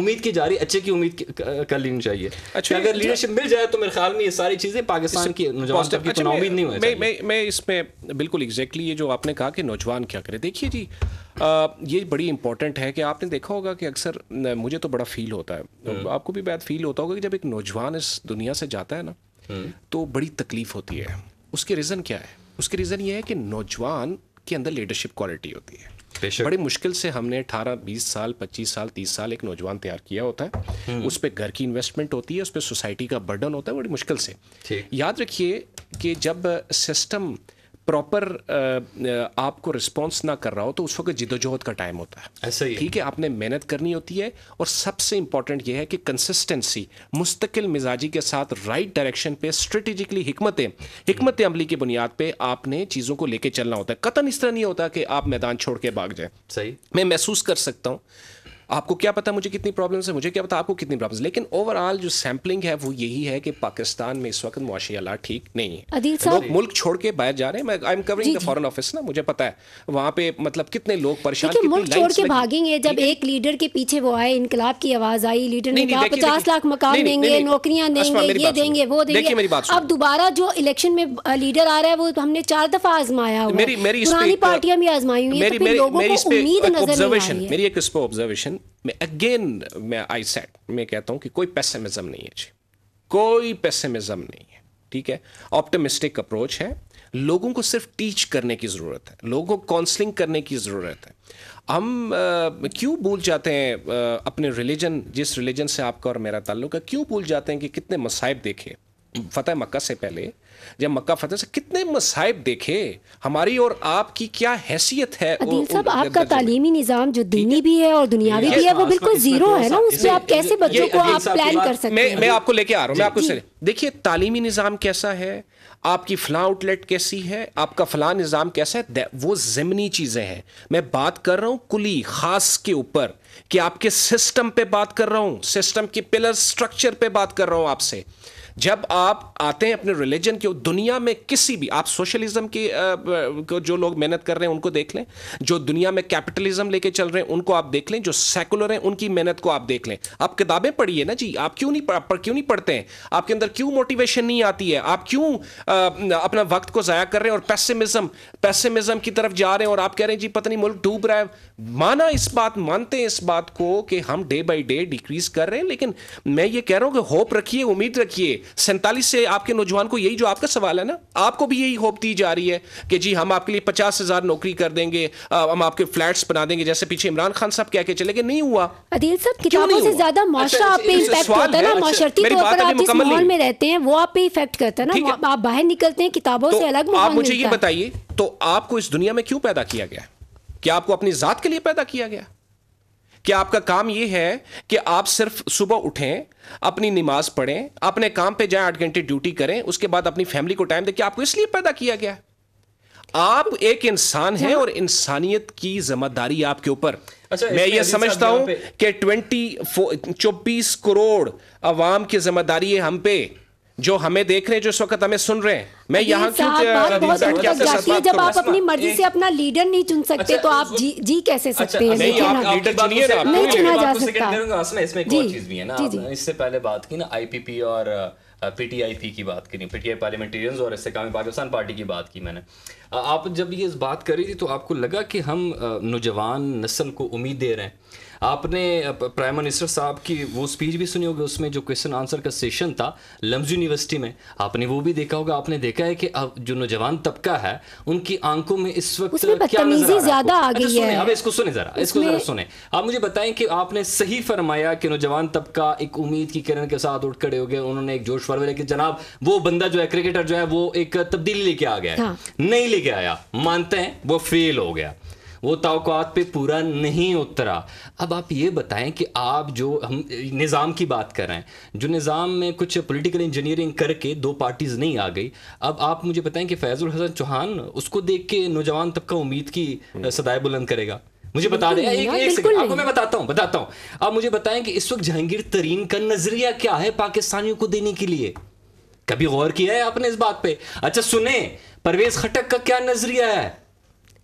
उम्मीद की जा रही अच्छे की उम्मीद कर लेनी चाहिए अच्छा अगर लीडरशिप मिल जाए तो मेरे ख्याल में ये सारी चीजें पाकिस्तान की नौजवान अच्छा, मैं, मैं इसमें बिल्कुल एग्जैक्टली ये जो आपने कहा कि नौजवान क्या करे देखिए जी ये बड़ी इंपॉर्टेंट है कि आपने देखा होगा कि अक्सर मुझे तो बड़ा फील होता है तो हम्म। आपको भी बैड फील होता होगा कि जब एक नौजवान इस दुनिया से जाता है ना हम्म। तो बड़ी तकलीफ होती है उसके रीज़न क्या है उसके रीज़न ये है कि नौजवान के अंदर लीडरशिप क्वालिटी होती है बड़ी मुश्किल से हमने 18, 20 साल 25 साल 30 साल एक नौजवान तैयार किया होता है हम्म। उस पर घर की इन्वेस्टमेंट होती है उस पर सोसाइटी का बर्डन होता है बड़ी मुश्किल से याद रखिए कि जब सिस्टम प्रॉपर uh, uh, आपको रिस्पॉन्स ना कर रहा हो तो उस वक्त जिदोजहद का टाइम होता है ऐसा ही ठीक है आपने मेहनत करनी होती है और सबसे इंपॉर्टेंट यह है कि कंसिस्टेंसी मुस्तकिल मिजाजी के साथ राइट डायरेक्शन पे स्ट्रेटेजिकली हमतें हमत अमली की बुनियाद पर आपने चीज़ों को लेके चलना होता है कतन इस तरह नहीं होता कि आप मैदान छोड़ के भाग जाए सही मैं महसूस कर सकता हूँ आपको क्या पता मुझे कितनी प्रॉब्लम्स है मुझे क्या पता आपको कितनी प्रॉब्लम्स लेकिन ओवरऑल जो सैम्पलिंग है वो यही है कि पाकिस्तान में इस वक्त मुआशी हालात ठीक नहीं है लोग मुल्क छोड़ के बाहर जा रहे हैं I am covering the foreign office ना मुझे पता है वहाँ पे मतलब कितने लोग परेशान मुल्क छोड़ के भागेंगे जब एक लीडर के पीछे वो आए इनकलाब की आवाज आई लीडर ने कहा पचास लाख मकान देंगे नौकरियां देंगे ये देंगे वो देंगे अब दोबारा जो इलेक्शन में लीडर आ रहा है वो हमने चार दफा आजमाया पुरानी पार्टियां भी आजमाई हुई तो है मेरी एक ऑब्जर्वेशन अगेन मैं आई सेट मैं कहता हूँ कि कोई पेसिमिज्म नहीं है जी कोई पेसिमिज्म नहीं है ठीक है ऑप्टोमिस्टिक अप्रोच है लोगों को सिर्फ टीच करने की ज़रूरत है लोगों को काउंसलिंग करने की ज़रूरत है हम क्यों भूल जाते हैं आ, अपने रिलीजन जिस रिलीजन से आपका और मेरा ताल्लुक है क्यों भूल जाते हैं कि कितने मसाइब देखे फतेह मक्का से पहले जब मक्का फतेह से कितने मसाइब देखे हमारी और आपकी क्या हैसियत है अदील साहब आपका तालीमी निज़ाम जो दीनी भी है और दुनियावी भी है वो बिल्कुल जीरो है ना उसमें आप कैसे बच्चों को आप प्लान कर सकते हैं मैं आपको लेके आ रहा हूँ मैं आपको देखिए तालीमी निज़ाम कैसा है आपकी फ़लाँ आउटलेट कैसी है आपका फ़लाँ निज़ाम कैसा है वो ज़मनी चीज़ें हैं मैं बात कर रहा हूँ कुली ख़ास के ऊपर कि आपके सिस्टम पे बात कर रहा हूँ सिस्टम के पिलर स्ट्रक्चर पे बात कर रहा हूँ आपसे जब आप आते हैं अपने रिलीजन के दुनिया में किसी भी आप सोशलिज्म की को जो लोग मेहनत कर रहे हैं उनको देख लें जो दुनिया में कैपिटलिज्म लेके चल रहे हैं उनको आप देख लें जो सेकुलर हैं उनकी मेहनत को आप देख लें आप किताबें पढ़िए ना जी आप क्यों नहीं पढ़, क्यों नहीं पढ़ते हैं आपके अंदर क्यों मोटिवेशन नहीं आती है आप क्यों आ, अपना वक्त को ज़ाया कर रहे हैं और पैसेमिज्म पैसेमिज्म की तरफ जा रहे हैं और आप कह रहे हैं जी पता नहीं मुल्क डूब रहा है माना इस बात मानते हैं इस बात को कि हम डे बाई डे डिक्रीज कर रहे हैं लेकिन मैं ये कह रहा हूँ कि होप रखिए उम्मीद रखिए सैंतालीस से आपके नौजवान को यही जो आपका सवाल है ना आपको भी यही होप दी जा रही है कि जी हम आपके लिए पचास हजार नौकरी कर देंगे हम आपके फ्लैट्स बना देंगे जैसे पीछे इमरान खान साहब कह के चले गए नहीं हुआ अदील साहब किताबों से ज्यादा अच्छा, आप पे अच्छा, है ना अच्छा, तौर पर आप जिस माहौल में रहते हैं वो आप पे इफेक्ट करता है ना आप बाहर निकलते हैं किताबों तो से अलग आप मुझे ये बताइए तो आपको इस दुनिया में क्यों पैदा किया गया क्या आपको अपनी जात के लिए पैदा किया गया कि आपका काम ये है कि आप सिर्फ सुबह उठें अपनी नमाज पढ़ें अपने काम पे जाएं आठ घंटे ड्यूटी करें उसके बाद अपनी फैमिली को टाइम दें कि आपको इसलिए पैदा किया गया आप एक इंसान हैं अच्छा। और इंसानियत की जिम्मेदारी आपके ऊपर अच्छा, मैं ये समझता हूं कि ट्वेंटी चौबीस करोड़ अवाम की जिम्मेदारी है हम पे जो हमें देख रहे हैं जो इस वक्त हमें सुन रहे हैं मैं यहाँ क्यों बहुत दूर तक जाती है जब आप अपनी मर्जी से अपना लीडर नहीं चुन सकते अच्छा, तो आप जी जी कैसे अच्छा, सकते हैं नहीं चुना जा सकता इसमें एक और चीज भी है ना इससे पहले बात की ना आईपीपी और पीटीआईपी की बात करी पीटीआई पार्लियामेंटेरियंस और इससे इस्तेकामी पाकिस्तान पार्टी की बात की मैंने आप जब ये इस बात करी थी तो आपको लगा कि हम नौजवान नस्ल को उम्मीद दे रहे हैं आपने प्राइम मिनिस्टर साहब की वो स्पीच भी सुनी होगी उसमें जो क्वेश्चन आंसर का सेशन था लम्स यूनिवर्सिटी में आपने वो भी देखा होगा आपने देखा है कि अब जो नौजवान तबका है उनकी आंखों में इस वक्त क्या ज्यादा आ अच्छा, गई है अब हाँ, इसको सुने जरा इसको जरा सुने आप मुझे बताएं कि आपने सही फरमाया कि नौजवान तबका एक उम्मीद की किरण के साथ उठ खड़े हो गए उन्होंने एक जोश फरमाया लेकिन जनाब वो बंदा जो है क्रिकेटर जो है वो एक तब्दीली लेके आ गया हाँ। नहीं लेके आया मानते हैं वो फेल हो गया वो तोक़ात पे पूरा नहीं उतरा अब आप ये बताएं कि आप जो हम निज़ाम की बात कर रहे हैं जो निज़ाम में कुछ पॉलिटिकल इंजीनियरिंग करके दो पार्टीज़ नहीं आ गई अब आप मुझे बताएं कि फैज़ुल हसन चौहान उसको देख के नौजवान तबका उम्मीद की सदाए बुलंद करेगा मुझे बता दें एक हाँ, एक सेकंड आपको मैं बताता हूँ बताता हूँ आप मुझे बताएं कि इस वक्त जहांगीर तरीन का नजरिया क्या है पाकिस्तानियों को देने के लिए कभी गौर किया है आपने इस बात पे अच्छा सुने परवेज खटक का क्या नजरिया है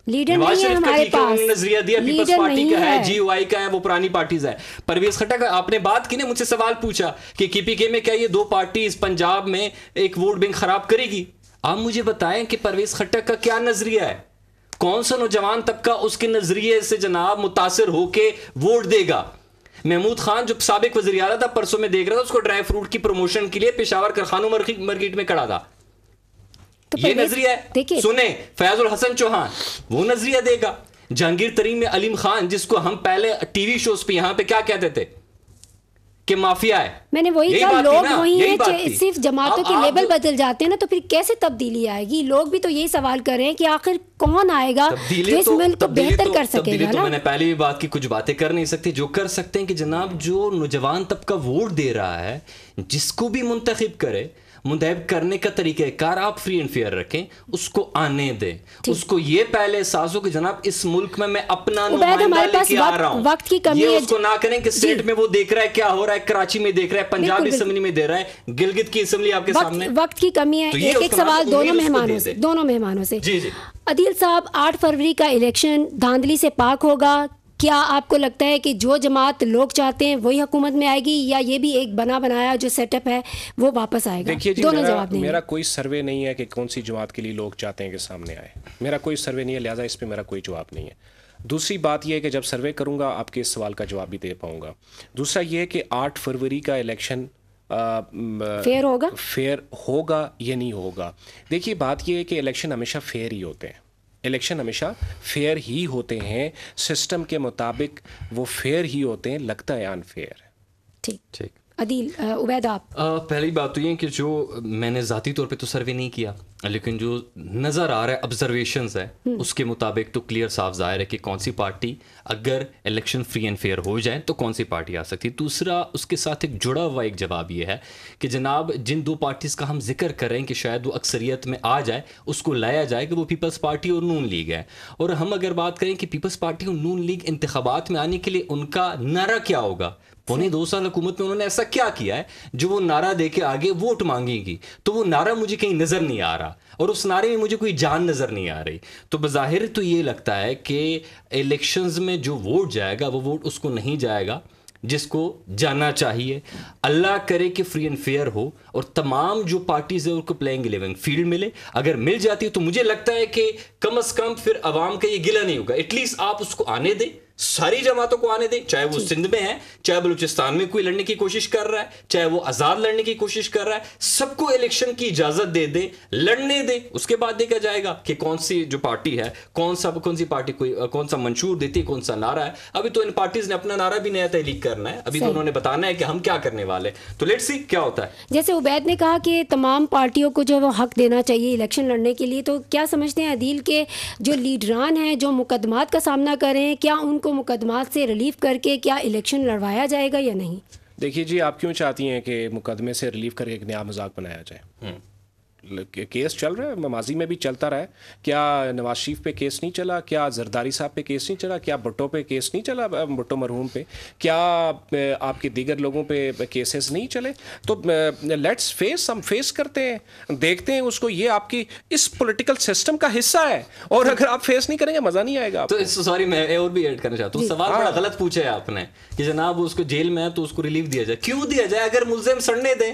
लीडर नहीं है हमारे पास नजरिया दिया पीपल्स पार्टी का है जीयूआई का है वो पुरानी पार्टीज है परवेज खटक आपने बात की ना मुझसे सवाल पूछा कि केपीके में क्या ये दो पार्टी इस पंजाब में एक वोट बैंक खराब करेगी आप मुझे बताएं कि परवेज खट्टक का क्या नजरिया है कौन सा नौजवान तबका उसके नजरिए से जनाब मुतासर होके वोट देगा महमूद खान जो सबक वजी था परसों में देख रहा था उसको ड्राई फ्रूट की प्रमोशन के लिए पेशावर कारखानों मार्केट में खड़ा था तो ये नजरिया देखिए सुने फैजुल हसन चौहान वो नजरिया देगा जहांगीर तरीन में अलीम खान जिसको हम पहले टीवी शोज पे यहाँ पे क्या कहते थे कि माफिया है मैंने वही कहा लोग वही है सिर्फ जमातों के लेबल बदल जाते हैं ना तो फिर कैसे तब्दीली आएगी लोग भी तो यही सवाल कर रहे हैं कि आखिर कौन आएगा जो इस तो- मुल्क को बेहतर तो- कर सके तो मैंने पहले भी बात की कुछ बातें कर नहीं सकती जो कर सकते हैं कि जनाब जो नौजवान तबका वोट दे रहा है जिसको भी मुंतखब करे मुंतब करने का तरीक़ार आप फ्री एंड फेयर रखें उसको आने दें उसको ये पहले एहसास हो कि जनाब इस मुल्क में मैं अपना रहा वक्त की कमी ये उसको ना करें कि स्टेट में वो देख रहा है क्या हो रहा है कराची में देख रहा है पंजाब असम्बली में दे रहा है गिलगित की असम्बली आपके सामने वक्त की कमी है तो एक एक सवाल दोनों मेहमानों से दोनों मेहमानों से अदिल साहब आठ फरवरी का इलेक्शन धांधली से पाक होगा क्या आपको लगता है कि जो जमात लोग चाहते हैं वही हुकूमत में आएगी या ये भी एक बना बनाया जो सेटअप है वो वापस आएगा देखिए जी दोनों जवाब मेरा कोई सर्वे नहीं है कि कौन सी जमात के लिए लोग चाहते हैं कि सामने आए मेरा कोई सर्वे नहीं है लिहाजा इस पर मेरा कोई जवाब नहीं है दूसरी बात यह है कि जब सर्वे करूँगा आपके इस सवाल का जवाब भी दे पाऊँगा दूसरा ये कि आठ फरवरी का इलेक्शन फेयर होगा फेयर होगा या नहीं होगा देखिए बात यह है कि इलेक्शन हमेशा फेयर ही होते हैं इलेक्शन हमेशा फेयर ही होते हैं सिस्टम के मुताबिक वो फेयर ही होते हैं लगता है अनफेयर ठीक ठीक अदील उबैद आप पहली बात तो ये कि जो मैंने ज़ाती तौर पे तो सर्वे नहीं किया लेकिन जो नज़र आ रहा है ऑब्जर्वेशन है हम्म। उसके मुताबिक तो क्लियर साफ जाहिर है कि कौन सी पार्टी अगर इलेक्शन फ्री एंड फेयर हो जाए तो कौन सी पार्टी आ सकती है दूसरा उसके साथ एक जुड़ा हुआ एक जवाब ये है कि जनाब जिन दो पार्टीज़ का हम जिक्र कर रहे हैं कि शायद वो अक्सरियत में आ जाए उसको लाया जाए कि वो पीपल्स पार्टी और नून लीग है और हम अगर बात करें कि पीपल्स पार्टी और नून लीग इंतबात में आने के लिए उनका नारा क्या होगा पौने दो साल हुकूमत में उन्होंने ऐसा क्या किया है जो वो नारा दे के आगे वोट मांगेगी तो वो नारा मुझे कहीं नज़र नहीं आ रहा और उस नारे में मुझे कोई जान नज़र नहीं आ रही तो बाहिर तो ये लगता है कि इलेक्शन में जो वोट जाएगा वो वोट उसको नहीं जाएगा जिसको जाना चाहिए अल्लाह करे कि फ्री एंड फेयर हो और तमाम जो पार्टीज़ है उनको प्लेइंग इलेवन फील्ड मिले अगर मिल जाती है तो मुझे लगता है कि कम अज़ कम फिर आवाम का ये गिला नहीं होगा एटलीस्ट आप उसको आने दें सारी जमातों को आने दें चाहे वो सिंध में है चाहे बलूचिस्तान में कोई लड़ने की कोशिश कर रहा है चाहे वो आजाद लड़ने की कोशिश कर रहा है सबको इलेक्शन की इजाजत दे दें लड़ने दें उसके बाद देखा जाएगा कि कौन सी जो पार्टी है कौन सा कौन सी पार्टी कोई कौन सा मंशूर देती है कौन सा नारा है अभी तो इन पार्टीज ने अपना नारा भी नया तहलीक करना है अभी तो उन्होंने बताना है कि हम क्या करने वाले तो लेट सी क्या होता है जैसे उबैद ने कहा कि तमाम पार्टियों को जो है वो हक देना चाहिए इलेक्शन लड़ने के लिए तो क्या समझते हैं अदील के जो लीडरान हैं जो मुकदमात का सामना कर रहे हैं क्या उनको मुकदमा मुकदमात से रिलीफ करके क्या इलेक्शन लड़वाया जाएगा या नहीं देखिए जी आप क्यों चाहती हैं कि मुकदमे से रिलीफ करके एक नया मजाक बनाया जाए हम्म। केस चल रहा है माजी में भी चलता रहा है क्या नवाज शरीफ पे केस नहीं चला क्या जरदारी साहब पे केस नहीं चला क्या भुट्टो पे केस नहीं चला भुट्टो मरहूम पे क्या आपके दीगर लोगों पे केसेस नहीं चले तो लेट्स फेस हम फेस करते हैं देखते हैं उसको ये आपकी इस पॉलिटिकल सिस्टम का हिस्सा है और अगर आप फेस नहीं करेंगे मज़ा नहीं आएगा तो सॉरी मैं और भी ऐड करना चाहता हूँ सवाल बड़ा हाँ। गलत पूछा है आपने कि जनाब उसको जेल में है तो उसको रिलीफ दिया जाए क्यों दिया जाए अगर मुलजिम सड़ने दें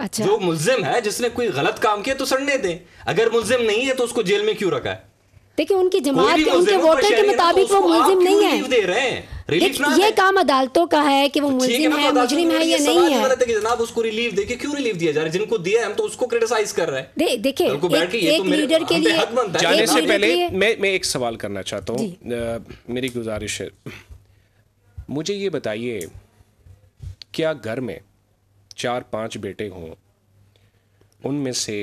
अच्छा जो मुलजिम है जिसने कोई गलत काम किया तो सड़ने दें अगर मुलजिम नहीं है तो उसको जेल में क्यों रखा है देखिए उनकी जमात के उनके वोटर के मुताबिक वो मुलजिम नहीं है दे रहे हैं ये काम अदालतों का है कि वो मुलजिम तो है तो मुजरिम है या नहीं है जनाब उसको रिलीफ देके क्यों रिलीफ दिया जा रहा है जिनको दिया है हम तो उसको क्रिटिसाइज कर रहे हैं देखिए एक तो लीडर के लिए जाने से पहले मैं मैं एक सवाल करना चाहता हूँ मेरी गुजारिश है मुझे ये बताइए क्या घर में चार पांच बेटे हों उनमें से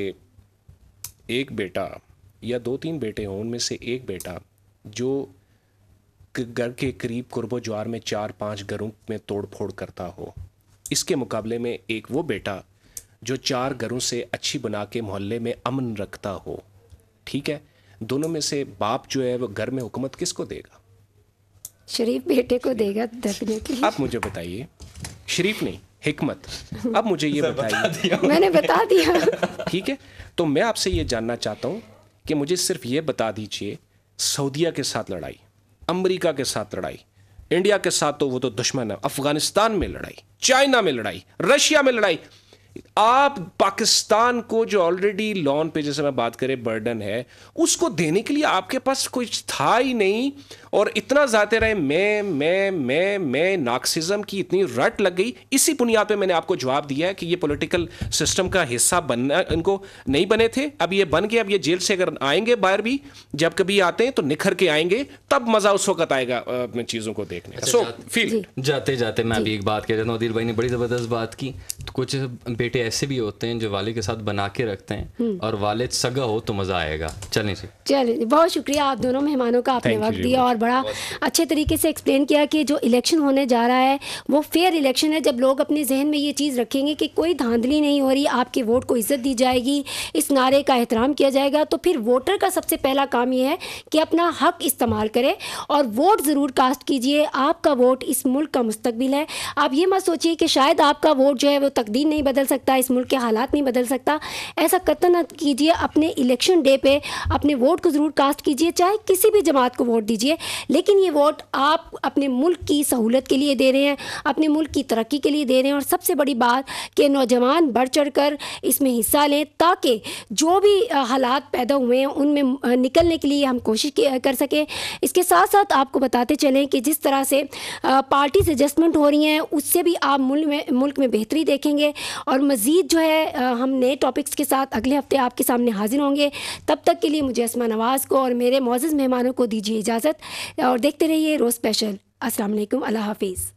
एक बेटा या दो तीन बेटे हों उनमें से एक बेटा जो घर के करीब कुर्बो ज्वार में चार पांच घरों में तोड़ फोड़ करता हो इसके मुकाबले में एक वो बेटा जो चार घरों से अच्छी बना के मोहल्ले में अमन रखता हो ठीक है दोनों में से बाप जो है वो घर में हुकूमत किसको देगा शरीफ बेटे को देगा आप मुझे बताइए शरीफ नहीं हिकमत अब मुझे ये बताइए मैंने बता दिया ठीक है तो मैं आपसे ये जानना चाहता हूँ कि मुझे सिर्फ ये बता दीजिए सऊदीया के साथ लड़ाई अमेरिका के साथ लड़ाई इंडिया के साथ तो वो तो दुश्मन है अफगानिस्तान में लड़ाई चाइना में लड़ाई रशिया में लड़ाई आप पाकिस्तान को जो ऑलरेडी लोन पे जैसे मैं बात करें बर्डन है उसको देने के लिए आपके पास कुछ था ही नहीं और इतना जाते रहे मैं मैं मैं मैं नाक्सिज्म की इतनी रट लग गई इसी बुनियाद पे मैंने आपको जवाब दिया है कि ये पॉलिटिकल सिस्टम का हिस्सा बनना इनको नहीं बने थे अब ये बन गए अब ये जेल से अगर आएंगे बाहर भी जब कभी आते हैं तो निखर के आएंगे तब मज़ा उस वक्त आएगा अपने चीज़ों को देखने का सो अच्छा, फील जाते जाते मैं अभी एक बात कह रहा हूँ अदिल भाई ने बड़ी ज़बरदस्त बात की तो कुछ बेटे ऐसे भी होते हैं जो वाले के साथ बना के रखते हैं हम्म। और वाले सगा हो तो मज़ा आएगा चलें जी चलें बहुत शुक्रिया आप दोनों मेहमानों का आपने वक्त दिया और बड़ा अच्छे तरीके से एक्सप्लेन किया कि जो इलेक्शन होने जा रहा है वो फेयर इलेक्शन है जब लोग अपने जहन में ये चीज़ रखेंगे कि कोई धांधली नहीं हो रही आपके वोट को इज़्ज़त दी जाएगी इस नारे का एहतराम किया जाएगा तो फिर वोटर का सबसे पहला काम ये है कि अपना हक इस्तेमाल करें और वोट ज़रूर कास्ट कीजिए आपका वोट इस मुल्क का मुस्तबिल है आप ये मत सोचिए कि शायद आपका वोट जो है वो तकदीर नहीं बदल सकता इस मुल्क के हालात नहीं बदल सकता ऐसा कतन कीजिए अपने इलेक्शन डे पे अपने वोट को ज़रूर कास्ट कीजिए चाहे किसी भी जमात को वोट दीजिए लेकिन ये वोट आप अपने मुल्क की सहूलत के लिए दे रहे हैं अपने मुल्क की तरक्की के लिए दे रहे हैं और सबसे बड़ी बात कि नौजवान बढ़ चढ़ कर इसमें हिस्सा लें ताकि जो भी हालात पैदा हुए हैं उनमें निकलने के लिए हम कोशिश कर सकें इसके साथ साथ आपको बताते चलें कि जिस तरह से पार्टीज एडजस्टमेंट हो रही हैं उससे भी आप मुल्क में मुल्क में बेहतरी देखेंगे और और मज़ीद जो है हम नए टॉपिक्स के साथ अगले हफ्ते आपके सामने हाजिर होंगे तब तक के लिए मुझे असमा नवाज़ को और मेरे मोज़ मेहमानों को दीजिए इजाज़त और देखते रहिए रोज़ स्पेशल असल अल्लाह हाफिज़